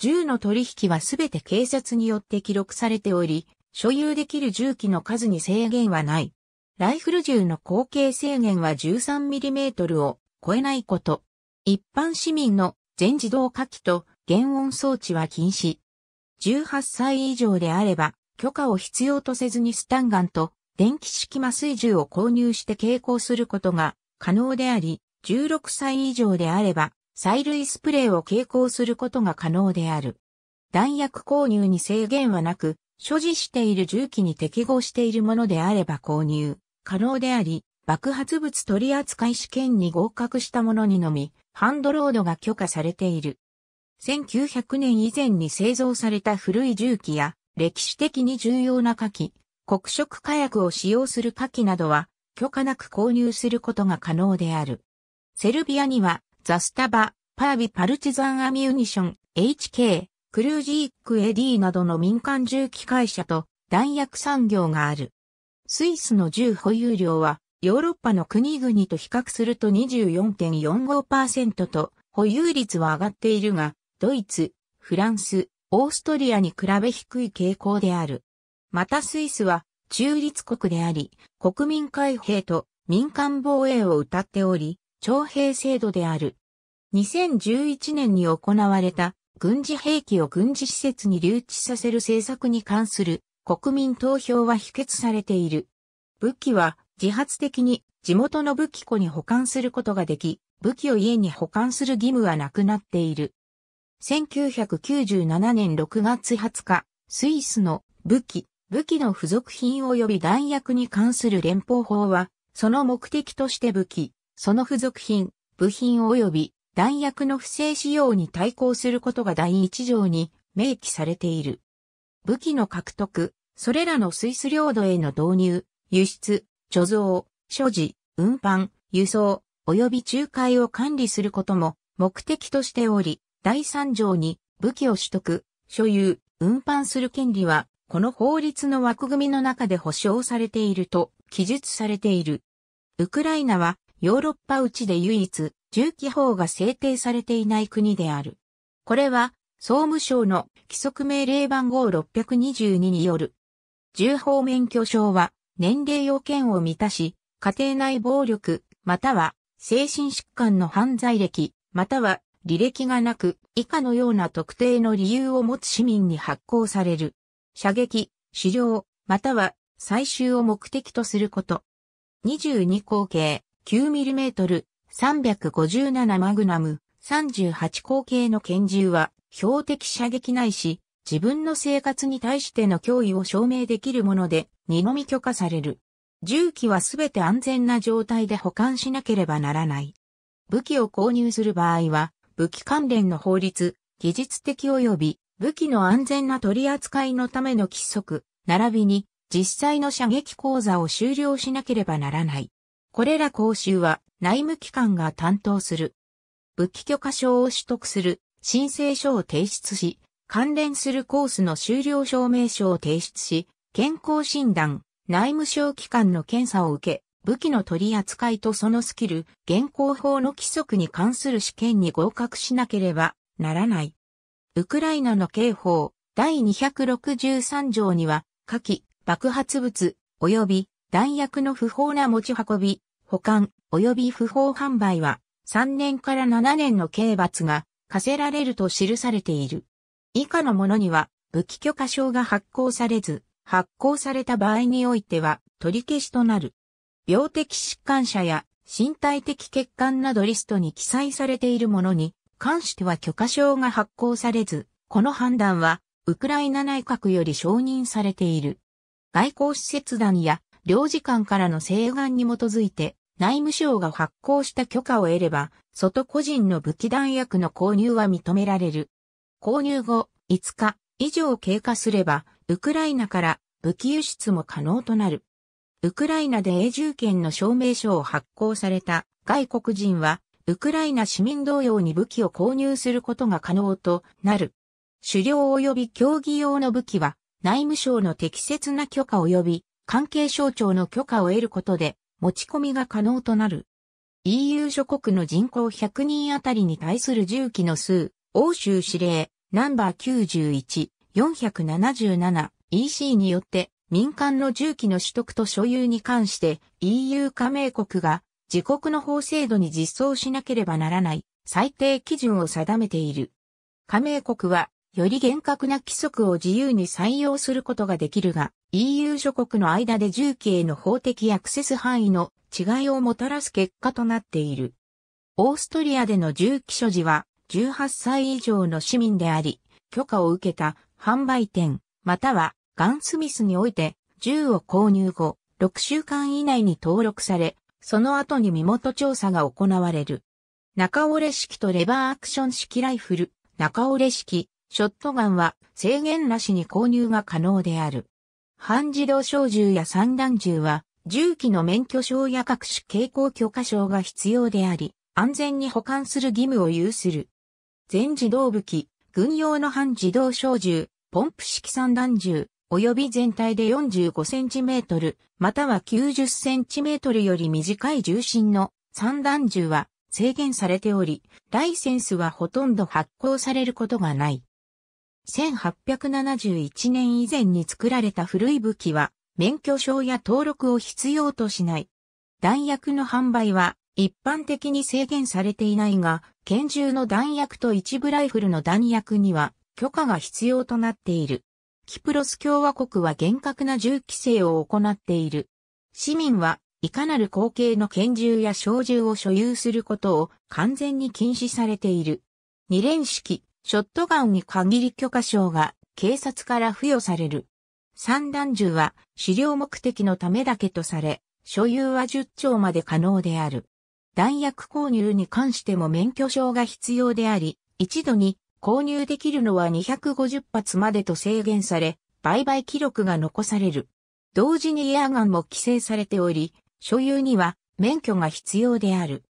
銃の取引はすべて警察によって記録されており、所有できる銃器の数に制限はない。ライフル銃の口径制限は 13mm を超えないこと。一般市民の全自動火器と原音装置は禁止。18歳以上であれば、許可を必要とせずにスタンガンと電気式麻酔銃を購入して携行することが可能であり、16歳以上であれば、催涙スプレーを携行することが可能である。弾薬購入に制限はなく、所持している銃器に適合しているものであれば購入可能であり、爆発物取扱試験に合格したものにのみ、ハンドロードが許可されている。1900年以前に製造された古い銃器や、歴史的に重要な火器、黒色火薬を使用する火器などは、許可なく購入することが可能である。セルビアには、ザスタバ、パービパルチザンアミュニション、HK、クルージークエディなどの民間重機会社と弾薬産業がある。スイスの銃保有量はヨーロッパの国々と比較すると24.45%と保有率は上がっているが、ドイツ、フランス、オーストリアに比べ低い傾向である。またスイスは中立国であり、国民開閉と民間防衛を謳っており、徴兵制度である。2011年に行われた軍事兵器を軍事施設に留置させる政策に関する国民投票は否決されている。武器は自発的に地元の武器庫に保管することができ、武器を家に保管する義務はなくなっている。1997年6月20日、スイスの武器、武器の付属品及び弾薬に関する連邦法は、その目的として武器、その付属品、部品及び弾薬の不正使用に対抗することが第一条に明記されている。武器の獲得、それらのスイス領土への導入、輸出、貯蔵、所持、運搬、輸送、及び仲介を管理することも目的としており、第三条に武器を取得、所有、運搬する権利は、この法律の枠組みの中で保障されていると記述されている。ウクライナはヨーロッパ内で唯一、銃規法が制定されていない国である。これは、総務省の規則命令番号622による。銃法免許証は、年齢要件を満たし、家庭内暴力、または精神疾患の犯罪歴、または履歴がなく、以下のような特定の理由を持つ市民に発行される。射撃、狩猟、または採集を目的とすること。22口径、9mm、357マグナム、38口径の拳銃は、標的射撃ないし、自分の生活に対しての脅威を証明できるもので、二のみ許可される。銃器はすべて安全な状態で保管しなければならない。武器を購入する場合は、武器関連の法律、技術的及び武器の安全な取り扱いのための規則、並びに実際の射撃講座を終了しなければならない。これら講習は内務機関が担当する。武器許可証を取得する申請書を提出し、関連するコースの修了証明書を提出し、健康診断、内務省機関の検査を受け、武器の取り扱いとそのスキル、現行法の規則に関する試験に合格しなければならない。ウクライナの刑法第263条には、火器、爆発物、及び弾薬の不法な持ち運び、保管、及び不法販売は、3年から7年の刑罰が課せられると記されている。以下のものには、武器許可証が発行されず、発行された場合においては取り消しとなる。病的疾患者や身体的欠陥などリストに記載されているものに関しては許可証が発行されず、この判断はウクライナ内閣より承認されている。外交施設団や領事館からの請願に基づいて、内務省が発行した許可を得れば、外個人の武器弾薬の購入は認められる。購入後、5日以上経過すれば、ウクライナから武器輸出も可能となる。ウクライナで永住権の証明書を発行された外国人は、ウクライナ市民同様に武器を購入することが可能となる。狩猟及び競技用の武器は、内務省の適切な許可及び関係省庁の許可を得ることで持ち込みが可能となる。EU 諸国の人口100人あたりに対する銃器の数、欧州指令、ナンバー91、477EC によって民間の銃器の取得と所有に関して EU 加盟国が自国の法制度に実装しなければならない最低基準を定めている。加盟国はより厳格な規則を自由に採用することができるが、EU 諸国の間で銃器への法的アクセス範囲の違いをもたらす結果となっている。オーストリアでの銃器所持は、18歳以上の市民であり、許可を受けた販売店、またはガンスミスにおいて、銃を購入後、6週間以内に登録され、その後に身元調査が行われる。中折れ式とレバーアクション式ライフル、中折れ式、ショットガンは制限なしに購入が可能である。半自動小銃や散弾銃は銃器の免許証や各種傾向許可証が必要であり、安全に保管する義務を有する。全自動武器、軍用の半自動小銃、ポンプ式散弾銃、及び全体で45センチメートル、または90センチメートルより短い重心の散弾銃は制限されており、ライセンスはほとんど発行されることがない。1871年以前に作られた古い武器は、免許証や登録を必要としない。弾薬の販売は、一般的に制限されていないが、拳銃の弾薬と一部ライフルの弾薬には、許可が必要となっている。キプロス共和国は厳格な銃規制を行っている。市民はいかなる後継の拳銃や小銃を所有することを完全に禁止されている。二連式、ショットガンに限り許可証が警察から付与される。散弾銃は狩猟目的のためだけとされ、所有は10丁まで可能である。弾薬購入に関しても免許証が必要であり、一度に購入できるのは250発までと制限され、売買記録が残される。同時にエアガンも規制されており、所有には免許が必要である。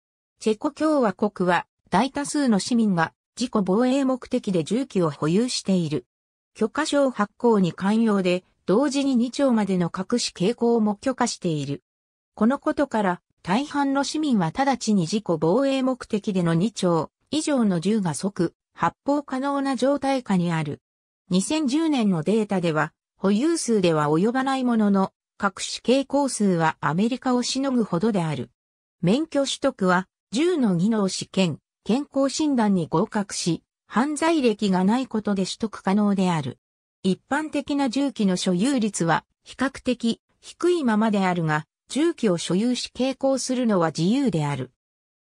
チェコ共和国は大多数の市民が自己防衛目的で銃器を保有している。許可証発行に寛容で、同時に2丁までの隠し傾向も許可している。このことから、大半の市民は直ちに自己防衛目的での2丁以上の銃が即発砲可能な状態下にある。2010年のデータでは、保有数では及ばないものの、隠し傾向数はアメリカをしのぐほどである。免許取得は、銃の技能試験、健康診断に合格し、犯罪歴がないことで取得可能である。一般的な銃器の所有率は比較的低いままであるが、銃器を所有し傾向するのは自由である。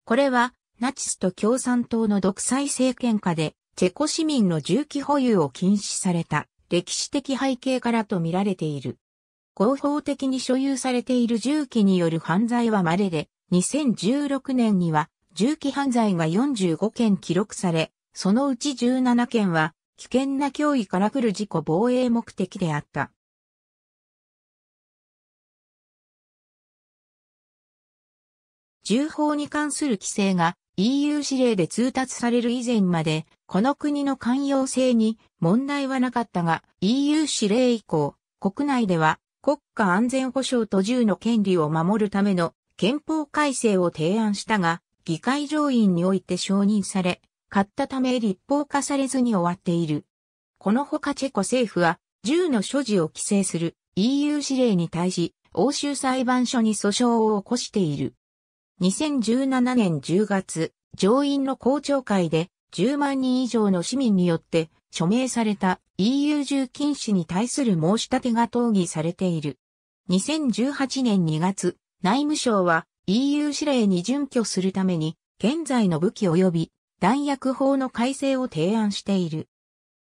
これは、ナチスと共産党の独裁政権下で、チェコ市民の銃器保有を禁止された歴史的背景からと見られている。合法的に所有されている銃器による犯罪は稀で、2016年には銃器犯罪が45件記録され、そのうち17件は危険な脅威から来る自己防衛目的であった。銃法に関する規制が EU 指令で通達される以前まで、この国の寛容性に問題はなかったが、EU 指令以降、国内では国家安全保障と銃の権利を守るための憲法改正を提案したが、議会上院において承認され、買ったため立法化されずに終わっている。このほかチェコ政府は、銃の所持を規制する EU 指令に対し、欧州裁判所に訴訟を起こしている。2017年10月、上院の公聴会で10万人以上の市民によって署名された EU 銃禁止に対する申し立てが討議されている。2018年2月、内務省は EU 指令に準拠するために、現在の武器及び弾薬法の改正を提案している。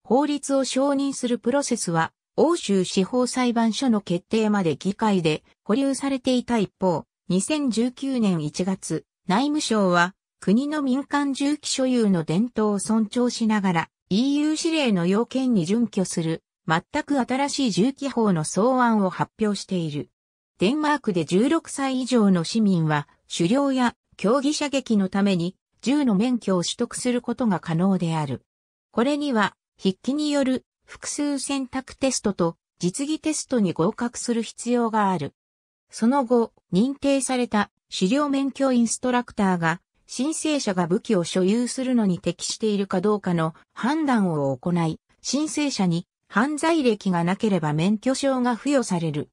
法律を承認するプロセスは、欧州司法裁判所の決定まで議会で保留されていた一方、2019年1月、内務省は国の民間重機所有の伝統を尊重しながら EU 指令の要件に準拠する全く新しい重機法の草案を発表している。デンマークで16歳以上の市民は、狩猟や競技射撃のために銃の免許を取得することが可能である。これには、筆記による複数選択テストと実技テストに合格する必要がある。その後、認定された狩猟免許インストラクターが、申請者が武器を所有するのに適しているかどうかの判断を行い、申請者に犯罪歴がなければ免許証が付与される。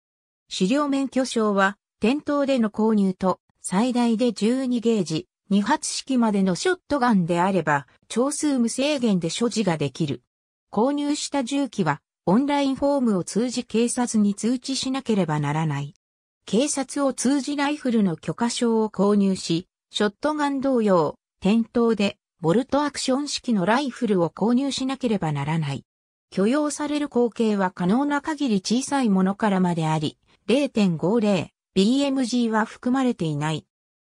資料免許証は、店頭での購入と、最大で12ゲージ、2発式までのショットガンであれば、超数無制限で所持ができる。購入した銃器は、オンラインフォームを通じ警察に通知しなければならない。警察を通じライフルの許可証を購入し、ショットガン同様、店頭で、ボルトアクション式のライフルを購入しなければならない。許容される口径は可能な限り小さいものからまであり、0.50BMG は含まれていない。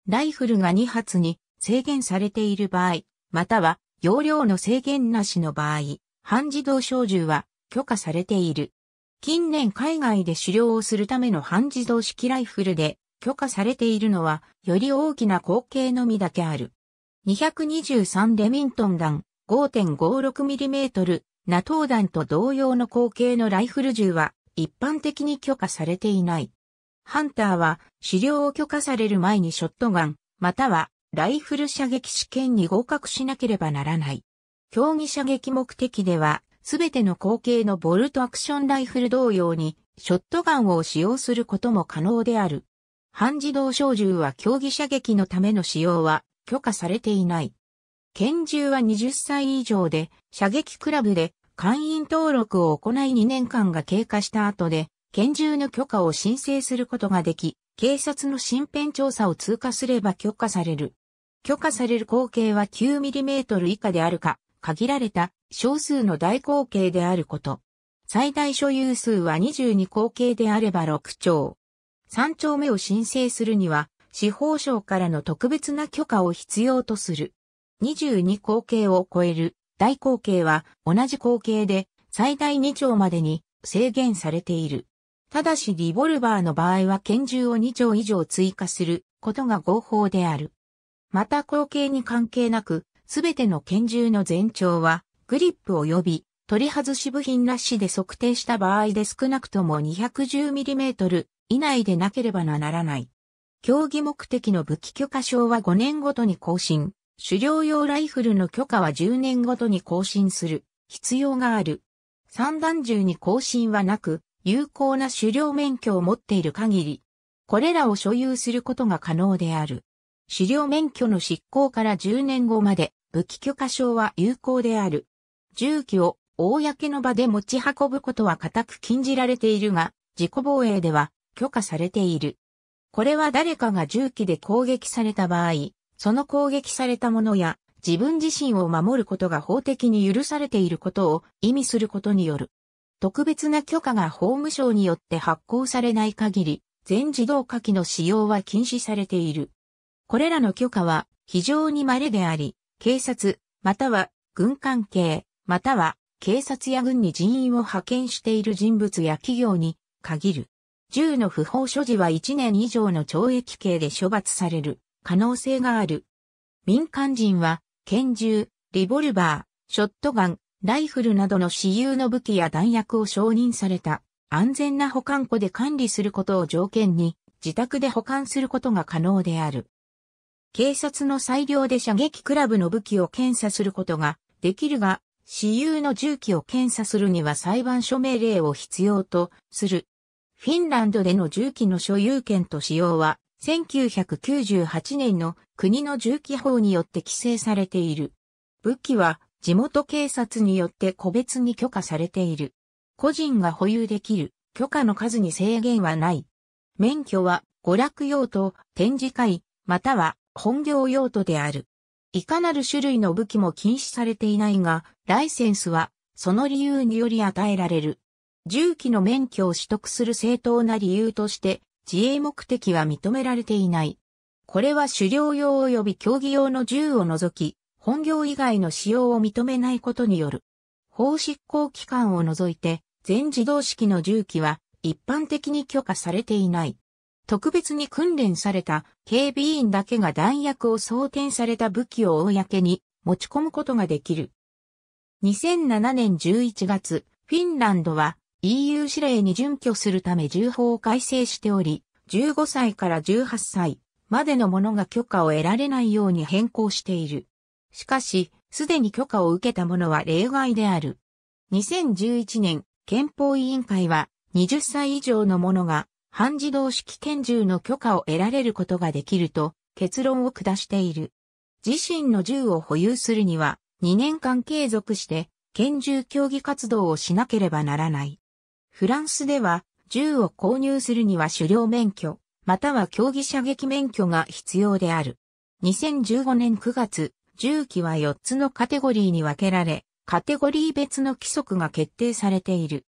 ライフルが2発に制限されている場合、または容量の制限なしの場合、半自動小銃は許可されている。近年海外で狩猟をするための半自動式ライフルで許可されているのはより大きな口径のみだけある。223レミントン弾 5.56mm ナトー弾と同様の口径のライフル銃は一般的に許可されていない。ハンターは、狩猟を許可される前にショットガン、または、ライフル射撃試験に合格しなければならない。競技射撃目的では、すべての後継のボルトアクションライフル同様に、ショットガンを使用することも可能である。半自動小銃は競技射撃のための使用は許可されていない。拳銃は20歳以上で、射撃クラブで会員登録を行い2年間が経過した後で、拳銃の許可を申請することができ、警察の身辺調査を通過すれば許可される。許可される口径は 9mm 以下であるか、限られた少数の大口径であること。最大所有数は22口径であれば6丁。3丁目を申請するには、司法省からの特別な許可を必要とする。22口径を超える大口径は同じ口径で最大2丁までに制限されている。ただしリボルバーの場合は拳銃を2丁以上追加することが合法である。また口径に関係なく、すべての拳銃の全長はグリップ及び取り外し部品ラッシュで測定した場合で少なくとも 210mm 以内でなければならない。競技目的の武器許可証は5年ごとに更新、狩猟用ライフルの許可は10年ごとに更新する必要がある。三段銃に更新はなく、有効な狩猟免許を持っている限り、これらを所有することが可能である。狩猟免許の執行から10年後まで武器許可証は有効である。銃器を公の場で持ち運ぶことは固く禁じられているが、自己防衛では許可されている。これは誰かが銃器で攻撃された場合、その攻撃されたものや自分自身を守ることが法的に許されていることを意味することによる。特別な許可が法務省によって発行されない限り、全自動火器の使用は禁止されている。これらの許可は非常に稀であり、警察、または軍関係、または警察や軍に人員を派遣している人物や企業に限る。銃の不法所持は1年以上の懲役刑で処罰される。可能性がある。民間人は、拳銃、リボルバー、ショットガン、ライフルなどの私有の武器や弾薬を承認された安全な保管庫で管理することを条件に自宅で保管することが可能である。警察の裁量で射撃クラブの武器を検査することができるが、私有の銃器を検査するには裁判所命令を必要とする。フィンランドでの銃器の所有権と使用は1998年の国の銃器法によって規制されている。武器は地元警察によって個別に許可されている。個人が保有できる許可の数に制限はない。免許は娯楽用途、展示会、または本業用途である。いかなる種類の武器も禁止されていないが、ライセンスはその理由により与えられる。銃器の免許を取得する正当な理由として、自衛目的は認められていない。これは狩猟用及び競技用の銃を除き、本業以外の使用を認めないことによる。法執行機関を除いて、全自動式の銃器は一般的に許可されていない。特別に訓練された警備員だけが弾薬を装填された武器を公に持ち込むことができる。2007年11月、フィンランドは EU 指令に準拠するため重法を改正しており、15歳から18歳までの者が許可を得られないように変更している。しかし、すでに許可を受けた者は例外である。2011年、憲法委員会は20歳以上の者が半自動式拳銃の許可を得られることができると結論を下している。自身の銃を保有するには2年間継続して拳銃競技活動をしなければならない。フランスでは、銃を購入するには狩猟免許、または競技射撃免許が必要である。2015年9月、銃器は4つのカテゴリーに分けられ、カテゴリー別の規則が決定されている。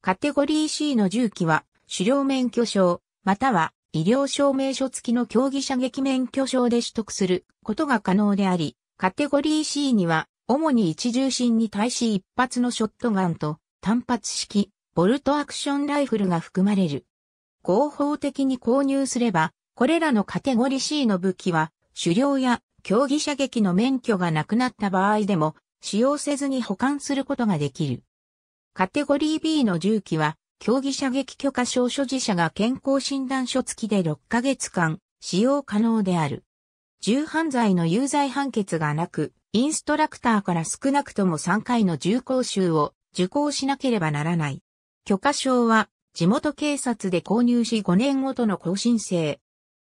カテゴリー C の銃器は、狩猟免許証、または医療証明書付きの競技射撃免許証で取得することが可能であり、カテゴリー C には、主に一重心に対し一発のショットガンと単発式、ボルトアクションライフルが含まれる。合法的に購入すれば、これらのカテゴリー C の武器は、狩猟や競技射撃の免許がなくなった場合でも、使用せずに保管することができる。カテゴリー B の銃器は、競技射撃許可証所持者が健康診断書付きで6ヶ月間使用可能である。重犯罪の有罪判決がなく、インストラクターから少なくとも3回の銃講習を受講しなければならない。許可証は地元警察で購入し5年ごとの更新制。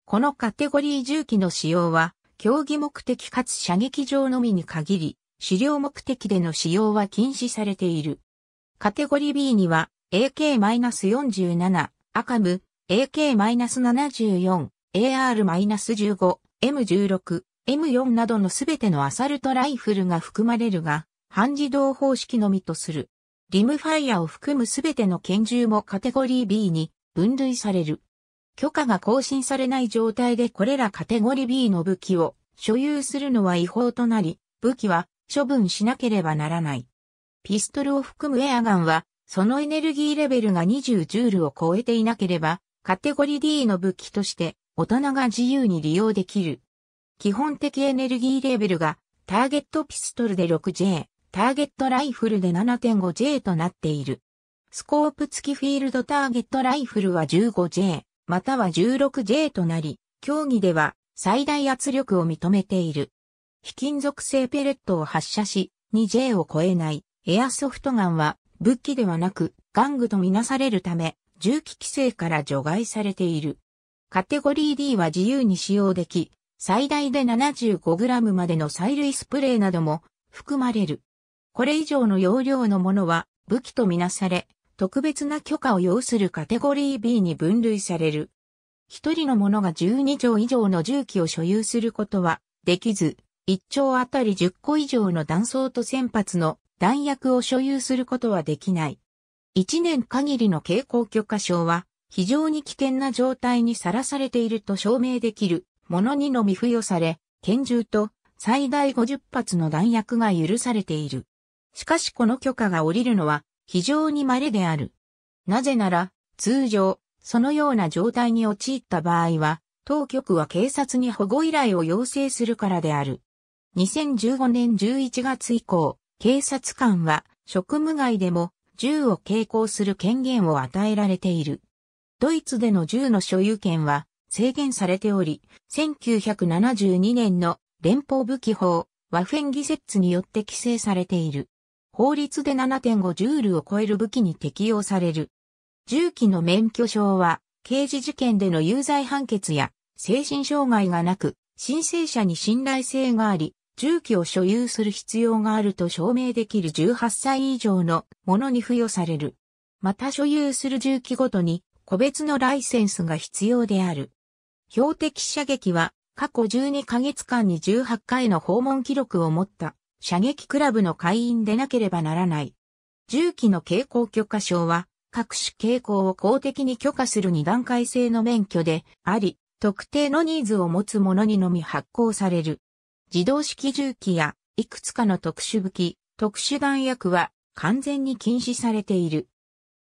このカテゴリー銃器の使用は、競技目的かつ射撃場のみに限り、狩猟目的での使用は禁止されている。カテゴリー B には、AK-47、赤ム、AK-74、AR-15、M16、M4 などのすべてのアサルトライフルが含まれるが、半自動方式のみとする。リムファイアを含むすべての拳銃もカテゴリー B に分類される。許可が更新されない状態でこれらカテゴリー B の武器を所有するのは違法となり、武器は処分しなければならない。ピストルを含むエアガンは、そのエネルギーレベルが20ジュールを超えていなければ、カテゴリー D の武器として大人が自由に利用できる。基本的エネルギーレベルがターゲットピストルで 6J、ターゲットライフルで 7.5J となっている。スコープ付きフィールドターゲットライフルは 15J、または 16J となり、競技では最大圧力を認めている。非金属製ペレットを発射し、2J を超えないエアソフトガンは武器ではなく玩具とみなされるため、銃器規制から除外されている。カテゴリー D は自由に使用でき、最大で 75g までの催涙スプレーなども含まれる。これ以上の容量のものは武器とみなされ、特別な許可を要するカテゴリー B に分類される。一人の者が12丁以上の銃器を所有することはできず、1丁あたり10個以上の弾倉と1000発の弾薬を所有することはできない。1年限りの傾向許可証は非常に危険な状態にさらされていると証明できるものにのみ付与され、拳銃と最大50発の弾薬が許されている。しかしこの許可が下りるのは非常に稀である。なぜなら、通常、そのような状態に陥った場合は、当局は警察に保護依頼を要請するからである。2015年11月以降、警察官は職務外でも銃を携行する権限を与えられている。ドイツでの銃の所有権は制限されており、1972年の連邦武器法、ワフェンギセによって規制されている。法律で7.5ジュールを超える武器に適用される。銃器の免許証は、刑事事件での有罪判決や、精神障害がなく、申請者に信頼性があり、銃器を所有する必要があると証明できる18歳以上のものに付与される。また所有する銃器ごとに、個別のライセンスが必要である。標的射撃は、過去12ヶ月間に18回の訪問記録を持った射撃クラブの会員でなければならない。銃器の傾向許可証は、各種傾向を公的に許可する二段階制の免許であり、特定のニーズを持つ者にのみ発行される。自動式銃器や、いくつかの特殊武器、特殊弾薬は完全に禁止されている。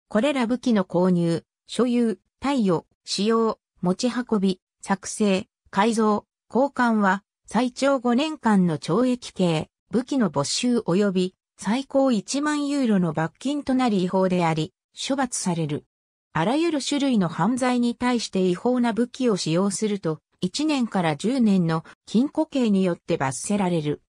これら武器の購入、所有、貸与、使用、持ち運び、作成、改造、交換は最長5年間の懲役刑、武器の没収及び最高1万ユーロの罰金となり違法であり、処罰される。あらゆる種類の犯罪に対して違法な武器を使用すると、1年から10年の禁錮刑によって罰せられる。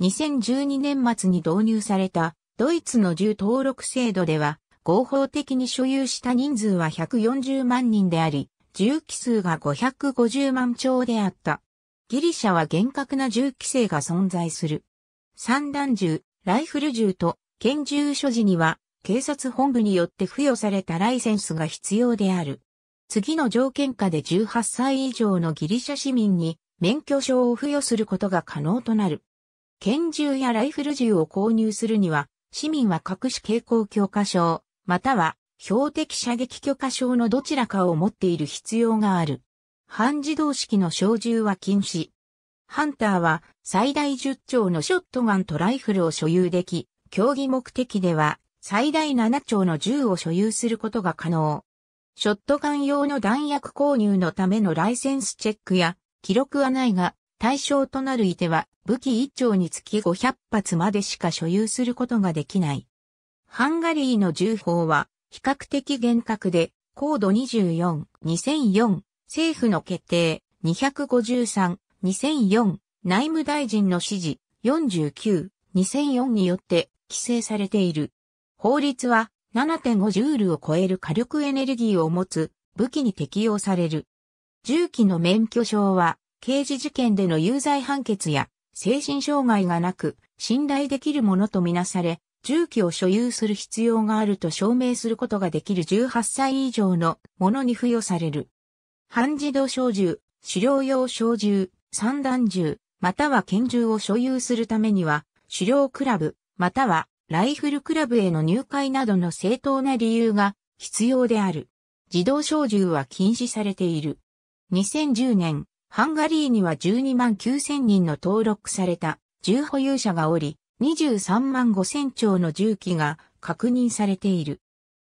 2012年末に導入されたドイツの銃登録制度では、合法的に所有した人数は140万人であり、銃規数が550万丁であった。ギリシャは厳格な銃規制が存在する。散弾銃、ライフル銃と拳銃所持には警察本部によって付与されたライセンスが必要である。次の条件下で18歳以上のギリシャ市民に免許証を付与することが可能となる。拳銃やライフル銃を購入するには、市民は隠し傾向許可証、または標的射撃許可証のどちらかを持っている必要がある。半自動式の小銃は禁止。ハンターは最大10丁のショットガンとライフルを所有でき、競技目的では最大7丁の銃を所有することが可能。ショットガン用の弾薬購入のためのライセンスチェックや記録はないが対象となるいては武器1丁につき500発までしか所有することができない。ハンガリーの銃法は比較的厳格で高度24、2004、政府の決定253、2004、内務大臣の指示、49、2004によって規制されている。法律は7.5ジュールを超える火力エネルギーを持つ武器に適用される。銃器の免許証は刑事事件での有罪判決や精神障害がなく信頼できるものとみなされ、銃器を所有する必要があると証明することができる18歳以上のものに付与される。半自動小銃、狩猟用小銃、散弾銃、または拳銃を所有するためには、狩猟クラブ、またはライフルクラブへの入会などの正当な理由が必要である。自動小銃は禁止されている。2010年、ハンガリーには12万9000人の登録された銃保有者がおり、23万5000丁の銃器が確認されている。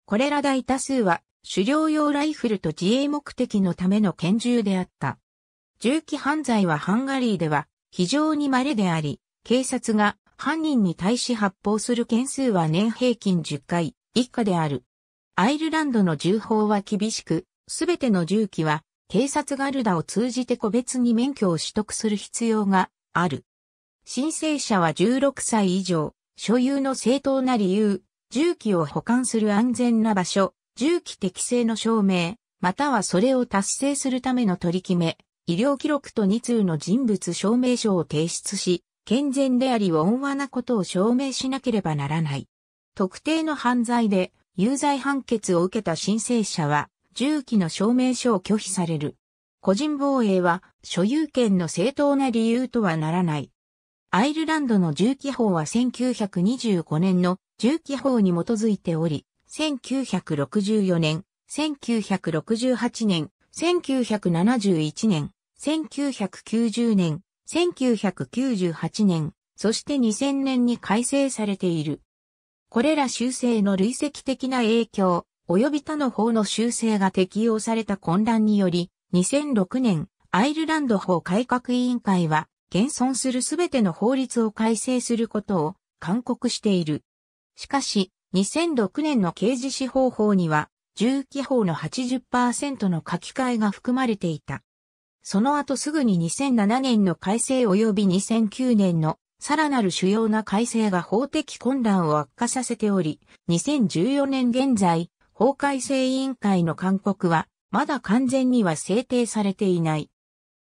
これら大多数は狩猟用ライフルと自衛目的のための拳銃であった。銃器犯罪はハンガリーでは非常に稀であり、警察が犯人に対し発砲する件数は年平均10回以下である。アイルランドの銃法は厳しく、すべての銃器は警察ガルダを通じて個別に免許を取得する必要がある。申請者は16歳以上、所有の正当な理由、銃器を保管する安全な場所、銃器適正の証明、またはそれを達成するための取り決め、医療記録と2通の人物証明書を提出し、健全であり温和なことを証明しなければならない。特定の犯罪で有罪判決を受けた申請者は、重機の証明書を拒否される。個人防衛は所有権の正当な理由とはならない。アイルランドの銃器法は1925年の銃器法に基づいており、1964年、1968年、1971年、1990年、1998年、そして2000年に改正されている。これら修正の累積的な影響、及び他の法の修正が適用された混乱により、2006年、アイルランド法改革委員会は、現存するすべての法律を改正することを勧告している。しかし、2006年の刑事司法法には、銃規法の80%の書き換えが含まれていた。その後すぐに2007年の改正及び2009年のさらなる主要な改正が法的混乱を悪化させており、2014年現在、法改正委員会の勧告は、まだ完全には制定されていない。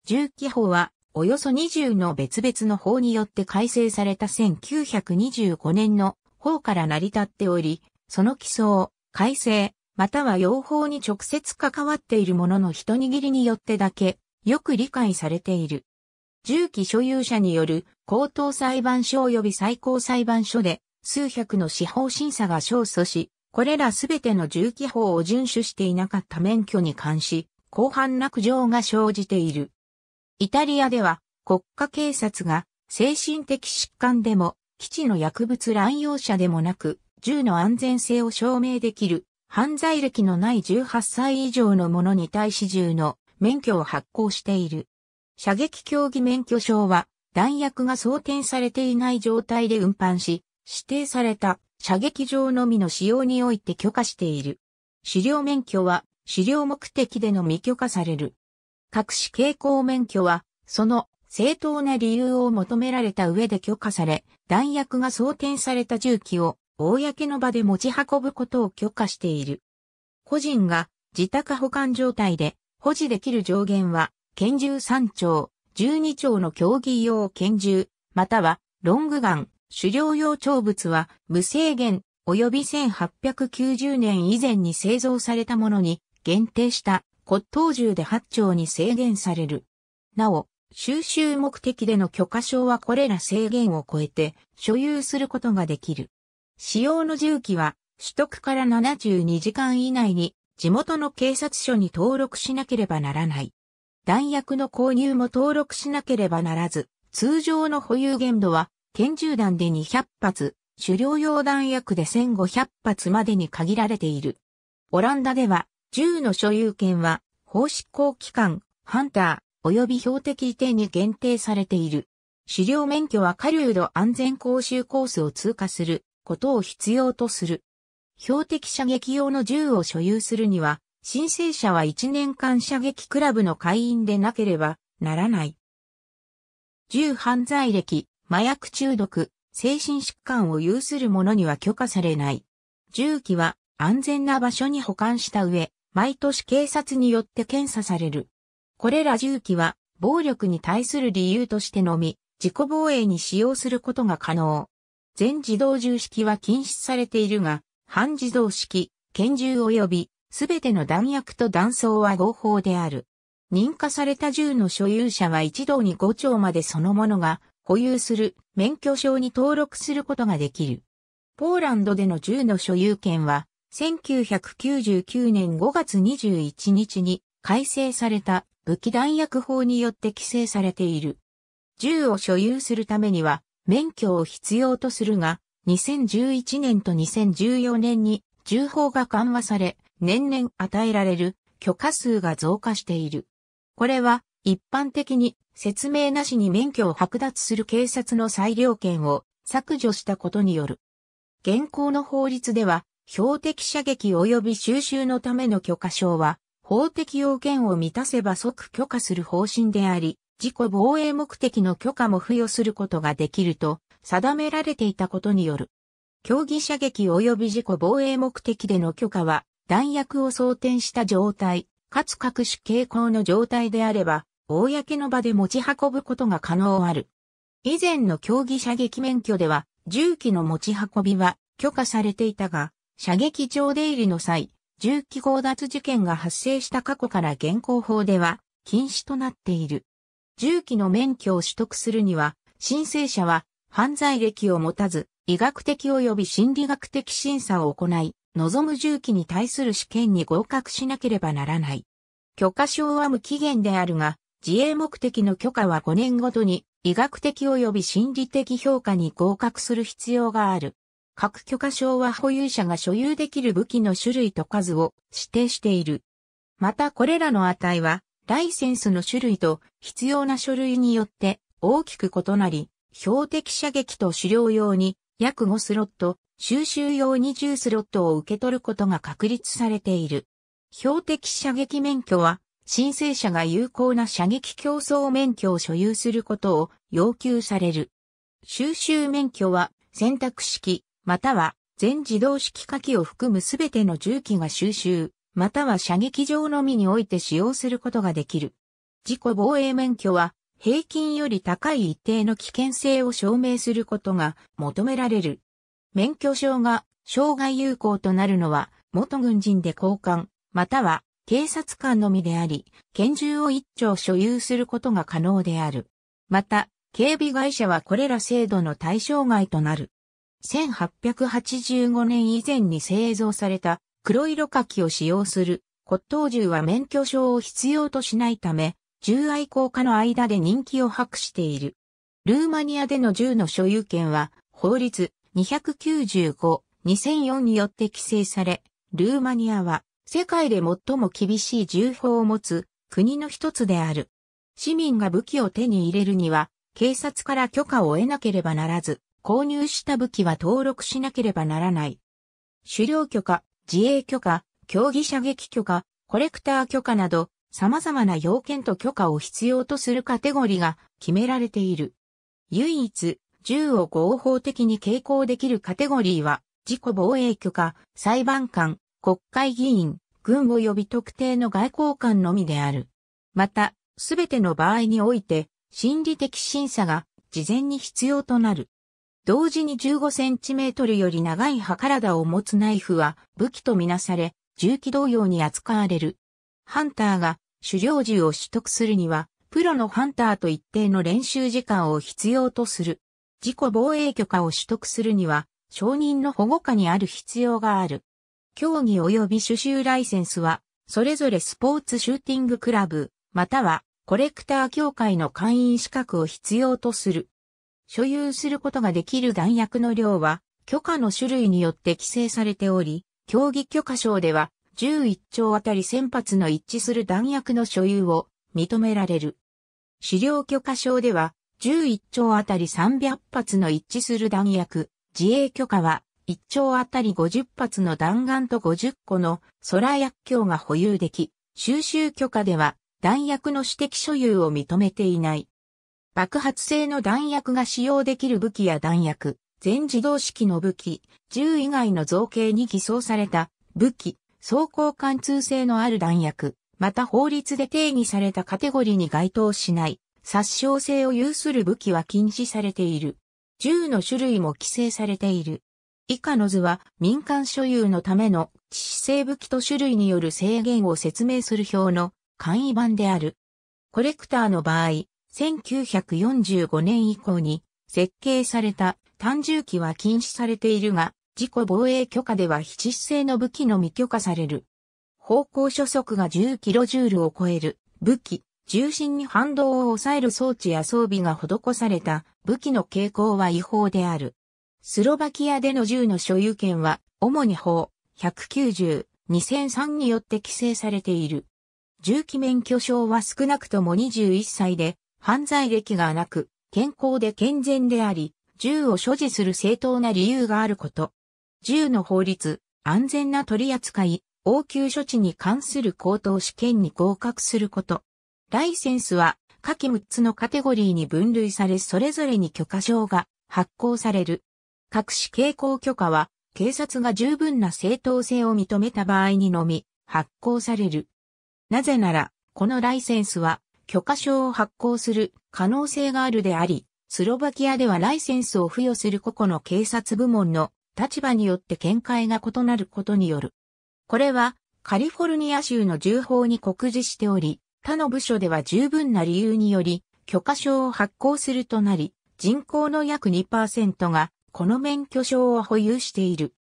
重機法は、およそ20の別々の法によって改正された1925年の法から成り立っており、その礎を改正、または用法に直接関わっているものの一握りによってだけよく理解されている。銃器所有者による高等裁判所及び最高裁判所で数百の司法審査が勝訴し、これらすべての銃器法を遵守していなかった免許に関し、広範落上が生じている。イタリアでは国家警察が精神的疾患でも基地の薬物乱用者でもなく銃の安全性を証明できる犯罪歴のない18歳以上の者に対し銃の免許を発行している。射撃競技免許証は、弾薬が装填されていない状態で運搬し、指定された射撃場のみの使用において許可している。狩猟免許は、狩猟目的でのみ許可される。各種傾向免許は、その正当な理由を求められた上で許可され、弾薬が装填された銃器を公の場で持ち運ぶことを許可している。個人が自宅保管状態で保持できる上限は、拳銃3丁、12丁の競技用拳銃、または、ロングガン、狩猟用長物は、無制限、及び1890年以前に製造されたものに、限定した、骨董銃で8丁に制限される。なお、収集目的での許可証はこれら制限を超えて所有することができる。使用の銃器は取得から72時間以内に地元の警察署に登録しなければならない。弾薬の購入も登録しなければならず、通常の保有限度は、拳銃弾で200発、狩猟用弾薬で1500発までに限られている。オランダでは、銃の所有権は、法執行機関、ハンター、及び標的移転に限定されている。狩猟免許は狩人安全講習コースを通過することを必要とする。標的射撃用の銃を所有するには、申請者は1年間射撃クラブの会員でなければならない。銃犯罪歴、麻薬中毒、精神疾患を有する者には許可されない。銃器は安全な場所に保管した上、毎年警察によって検査される。これら銃器は暴力に対する理由としてのみ、自己防衛に使用することが可能。全自動銃式は禁止されているが、半自動式、拳銃及び、すべての弾薬と弾倉は合法である。認可された銃の所有者は一堂に5丁までそのものが保有する免許証に登録することができる。ポーランドでの銃の所有権は1999年5月21日に改正された武器弾薬法によって規制されている。銃を所有するためには免許を必要とするが、2011年と2014年に重宝が緩和され、年々与えられる許可数が増加している。これは一般的に説明なしに免許を剥奪する警察の裁量権を削除したことによる。現行の法律では標的射撃及び収集のための許可証は法的要件を満たせば即許可する方針であり、自己防衛目的の許可も付与することができると定められていたことによる。競技射撃及び自己防衛目的での許可は、弾薬を装填した状態、かつ各種傾向の状態であれば、公の場で持ち運ぶことが可能ある。以前の競技射撃免許では、銃器の持ち運びは許可されていたが、射撃場出入りの際、銃器強奪事件が発生した過去から現行法では禁止となっている。銃器の免許を取得するには、申請者は犯罪歴を持たず、医学的及び心理学的審査を行い、望む重機に対する試験に合格しなければならない。許可証は無期限であるが、自衛目的の許可は5年ごとに医学的及び心理的評価に合格する必要がある。各許可証は保有者が所有できる武器の種類と数を指定している。またこれらの値は、ライセンスの種類と必要な書類によって大きく異なり、標的射撃と狩猟用に約5スロット、収集用20スロットを受け取ることが確立されている。標的射撃免許は、申請者が有効な射撃競争免許を所有することを要求される。収集免許は選択式、または全自動式火器を含むすべての銃器が収集、または射撃場のみにおいて使用することができる。自己防衛免許は平均より高い一定の危険性を証明することが求められる。免許証が障害有効となるのは元軍人で交換、または警察官のみであり、拳銃を一丁所有することが可能である。また、警備会社はこれら制度の対象外となる。1885年以前に製造された黒色火器を使用する骨董銃は免許証を必要としないため、銃愛好家の間で人気を博している。ルーマニアでの銃の所有権は法律295-2004によって規制され、ルーマニアは世界で最も厳しい銃法を持つ国の一つである。市民が武器を手に入れるには、警察から許可を得なければならず、購入した武器は登録しなければならない。狩猟許可、自衛許可、競技射撃許可、コレクター許可など、様々な要件と許可を必要とするカテゴリが決められている。唯一、銃を合法的に携行できるカテゴリーは、自己防衛許可、裁判官、国会議員、軍及び特定の外交官のみである。また、すべての場合において、心理的審査が事前に必要となる。同時に15センチメートルより長い歯体を持つナイフは武器とみなされ、銃器同様に扱われる。ハンターが狩猟銃を取得するには、プロのハンターと一定の練習時間を必要とする。自己防衛許可を取得するには、承認の保護下にある必要がある。競技及び主修ライセンスは、それぞれスポーツシューティングクラブ、またはコレクター協会の会員資格を必要とする。所有することができる弾薬の量は、許可の種類によって規制されており、競技許可証では、11兆あたり1000発の一致する弾薬の所有を認められる。資料許可証では、11兆あたり300発の一致する弾薬、自衛許可は、1兆あたり50発の弾丸と50個の空薬莢が保有でき、収集許可では、弾薬の指的所有を認めていない。爆発性の弾薬が使用できる武器や弾薬、全自動式の武器、銃以外の造形に偽装された武器、走行貫通性のある弾薬、また法律で定義されたカテゴリーに該当しない殺傷性を有する武器は禁止されている。銃の種類も規制されている。以下の図は民間所有のための致死性武器と種類による制限を説明する表の簡易版である。コレクターの場合、1945年以降に設計された単銃器は禁止されているが、自己防衛許可では非致死性の武器のみ許可される。方向初速が 10kJ を超える武器、重心に反動を抑える装置や装備が施された武器の傾向は違法である。スロバキアでの銃の所有権は、主に法、190、2003によって規制されている。銃器免許証は少なくとも21歳で、犯罪歴がなく、健康で健全であり、銃を所持する正当な理由があること。銃の法律、安全な取り扱い、応急処置に関する高等試験に合格すること。ライセンスは、下記6つのカテゴリーに分類され、それぞれに許可証が発行される。各種傾向許可は、警察が十分な正当性を認めた場合にのみ、発行される。なぜなら、このライセンスは、許可証を発行する可能性があるであり、スロバキアではライセンスを付与する個々の警察部門の立場によって見解が異なることによる。これは、カリフォルニア州の重法に告示しており、他の部署では十分な理由により、許可証を発行するとなり、人口の約2%が、この免許証を保有している。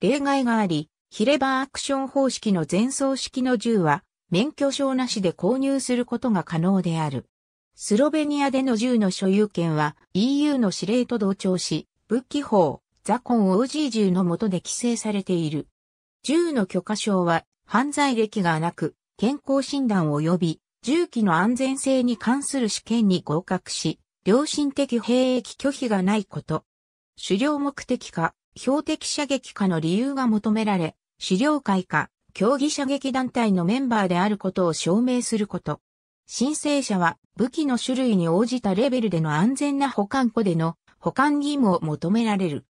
例外があり、ヒレバーアクション方式の前奏式の銃は、免許証なしで購入することが可能である。スロベニアでの銃の所有権は EU の指令と同調し、武器法、ザコン o g 銃の下で規制されている。銃の許可証は犯罪歴がなく、健康診断及び銃器の安全性に関する試験に合格し、良心的兵役拒否がないこと。狩猟目的か、標的射撃かの理由が求められ、狩猟会か、競技射撃団体のメンバーであることを証明すること。申請者は武器の種類に応じたレベルでの安全な保管庫での保管義務を求められる。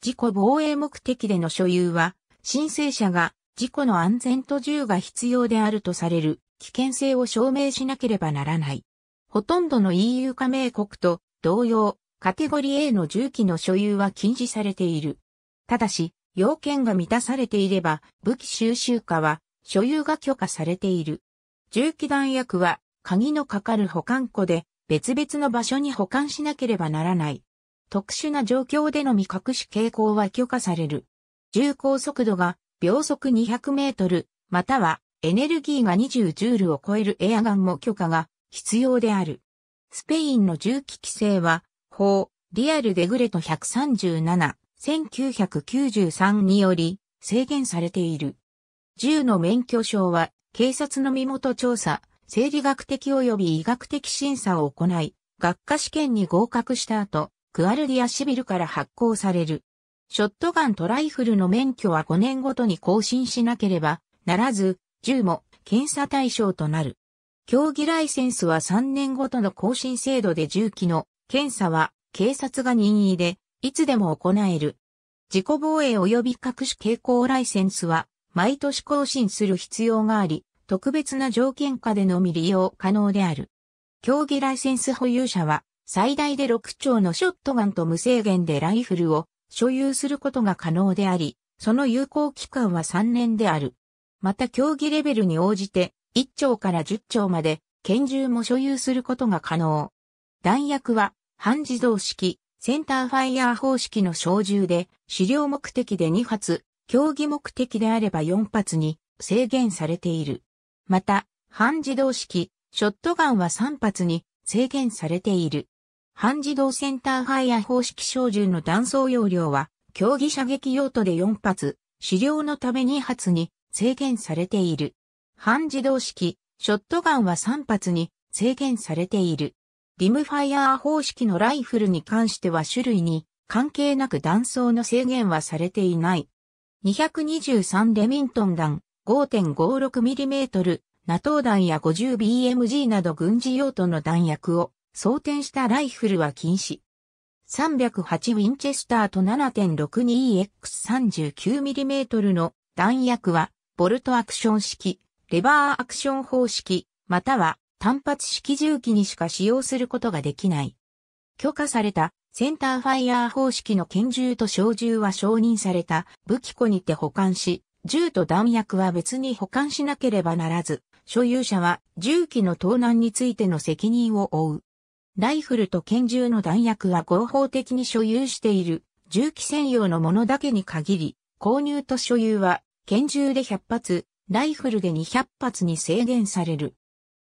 自己防衛目的での所有は、申請者が自己の安全と銃が必要であるとされる危険性を証明しなければならない。ほとんどの EU 加盟国と同様、カテゴリー A の銃器の所有は禁止されている。ただし、要件が満たされていれば、武器収集家は所有が許可されている。銃器弾薬は鍵のかかる保管庫で別々の場所に保管しなければならない。特殊な状況でのみ隠し傾向は許可される。重高速度が秒速200メートル、またはエネルギーが20ジュールを超えるエアガンも許可が必要である。スペインの銃器規制は、法、リアルデグレト137、1993により制限されている。銃の免許証は、警察の身元調査、生理学的及び医学的審査を行い、学科試験に合格した後、クアルディアシビルから発行される。ショットガンとライフルの免許は5年ごとに更新しなければならず、銃も検査対象となる。競技ライセンスは3年ごとの更新制度で銃器の検査は警察が任意でいつでも行える。自己防衛及び各種傾向ライセンスは毎年更新する必要があり、特別な条件下でのみ利用可能である。競技ライセンス保有者は最大で6丁のショットガンと無制限でライフルを所有することが可能であり、その有効期間は3年である。また競技レベルに応じて1丁から10丁まで拳銃も所有することが可能。弾薬は半自動式、センターファイヤー方式の小銃で、狩猟目的で2発、競技目的であれば4発に制限されている。また、半自動式、ショットガンは3発に制限されている。半自動センターファイア方式照準の弾倉容量は、競技射撃用途で4発、狩料のため2発に制限されている。半自動式、ショットガンは3発に制限されている。リムファイアー方式のライフルに関しては種類に関係なく弾倉の制限はされていない。223レミントン弾 5.56mm ナトウ弾や 50BMG など軍事用途の弾薬を装填したライフルは禁止。308ウィンチェスターと 7.62X39mm の弾薬は、ボルトアクション式、レバーアクション方式、または単発式銃器にしか使用することができない。許可されたセンターファイヤー方式の拳銃と小銃は承認された武器庫にて保管し、銃と弾薬は別に保管しなければならず、所有者は銃器の盗難についての責任を負う。ライフルと拳銃の弾薬は合法的に所有している銃器専用のものだけに限り、購入と所有は拳銃で100発、ライフルで200発に制限される。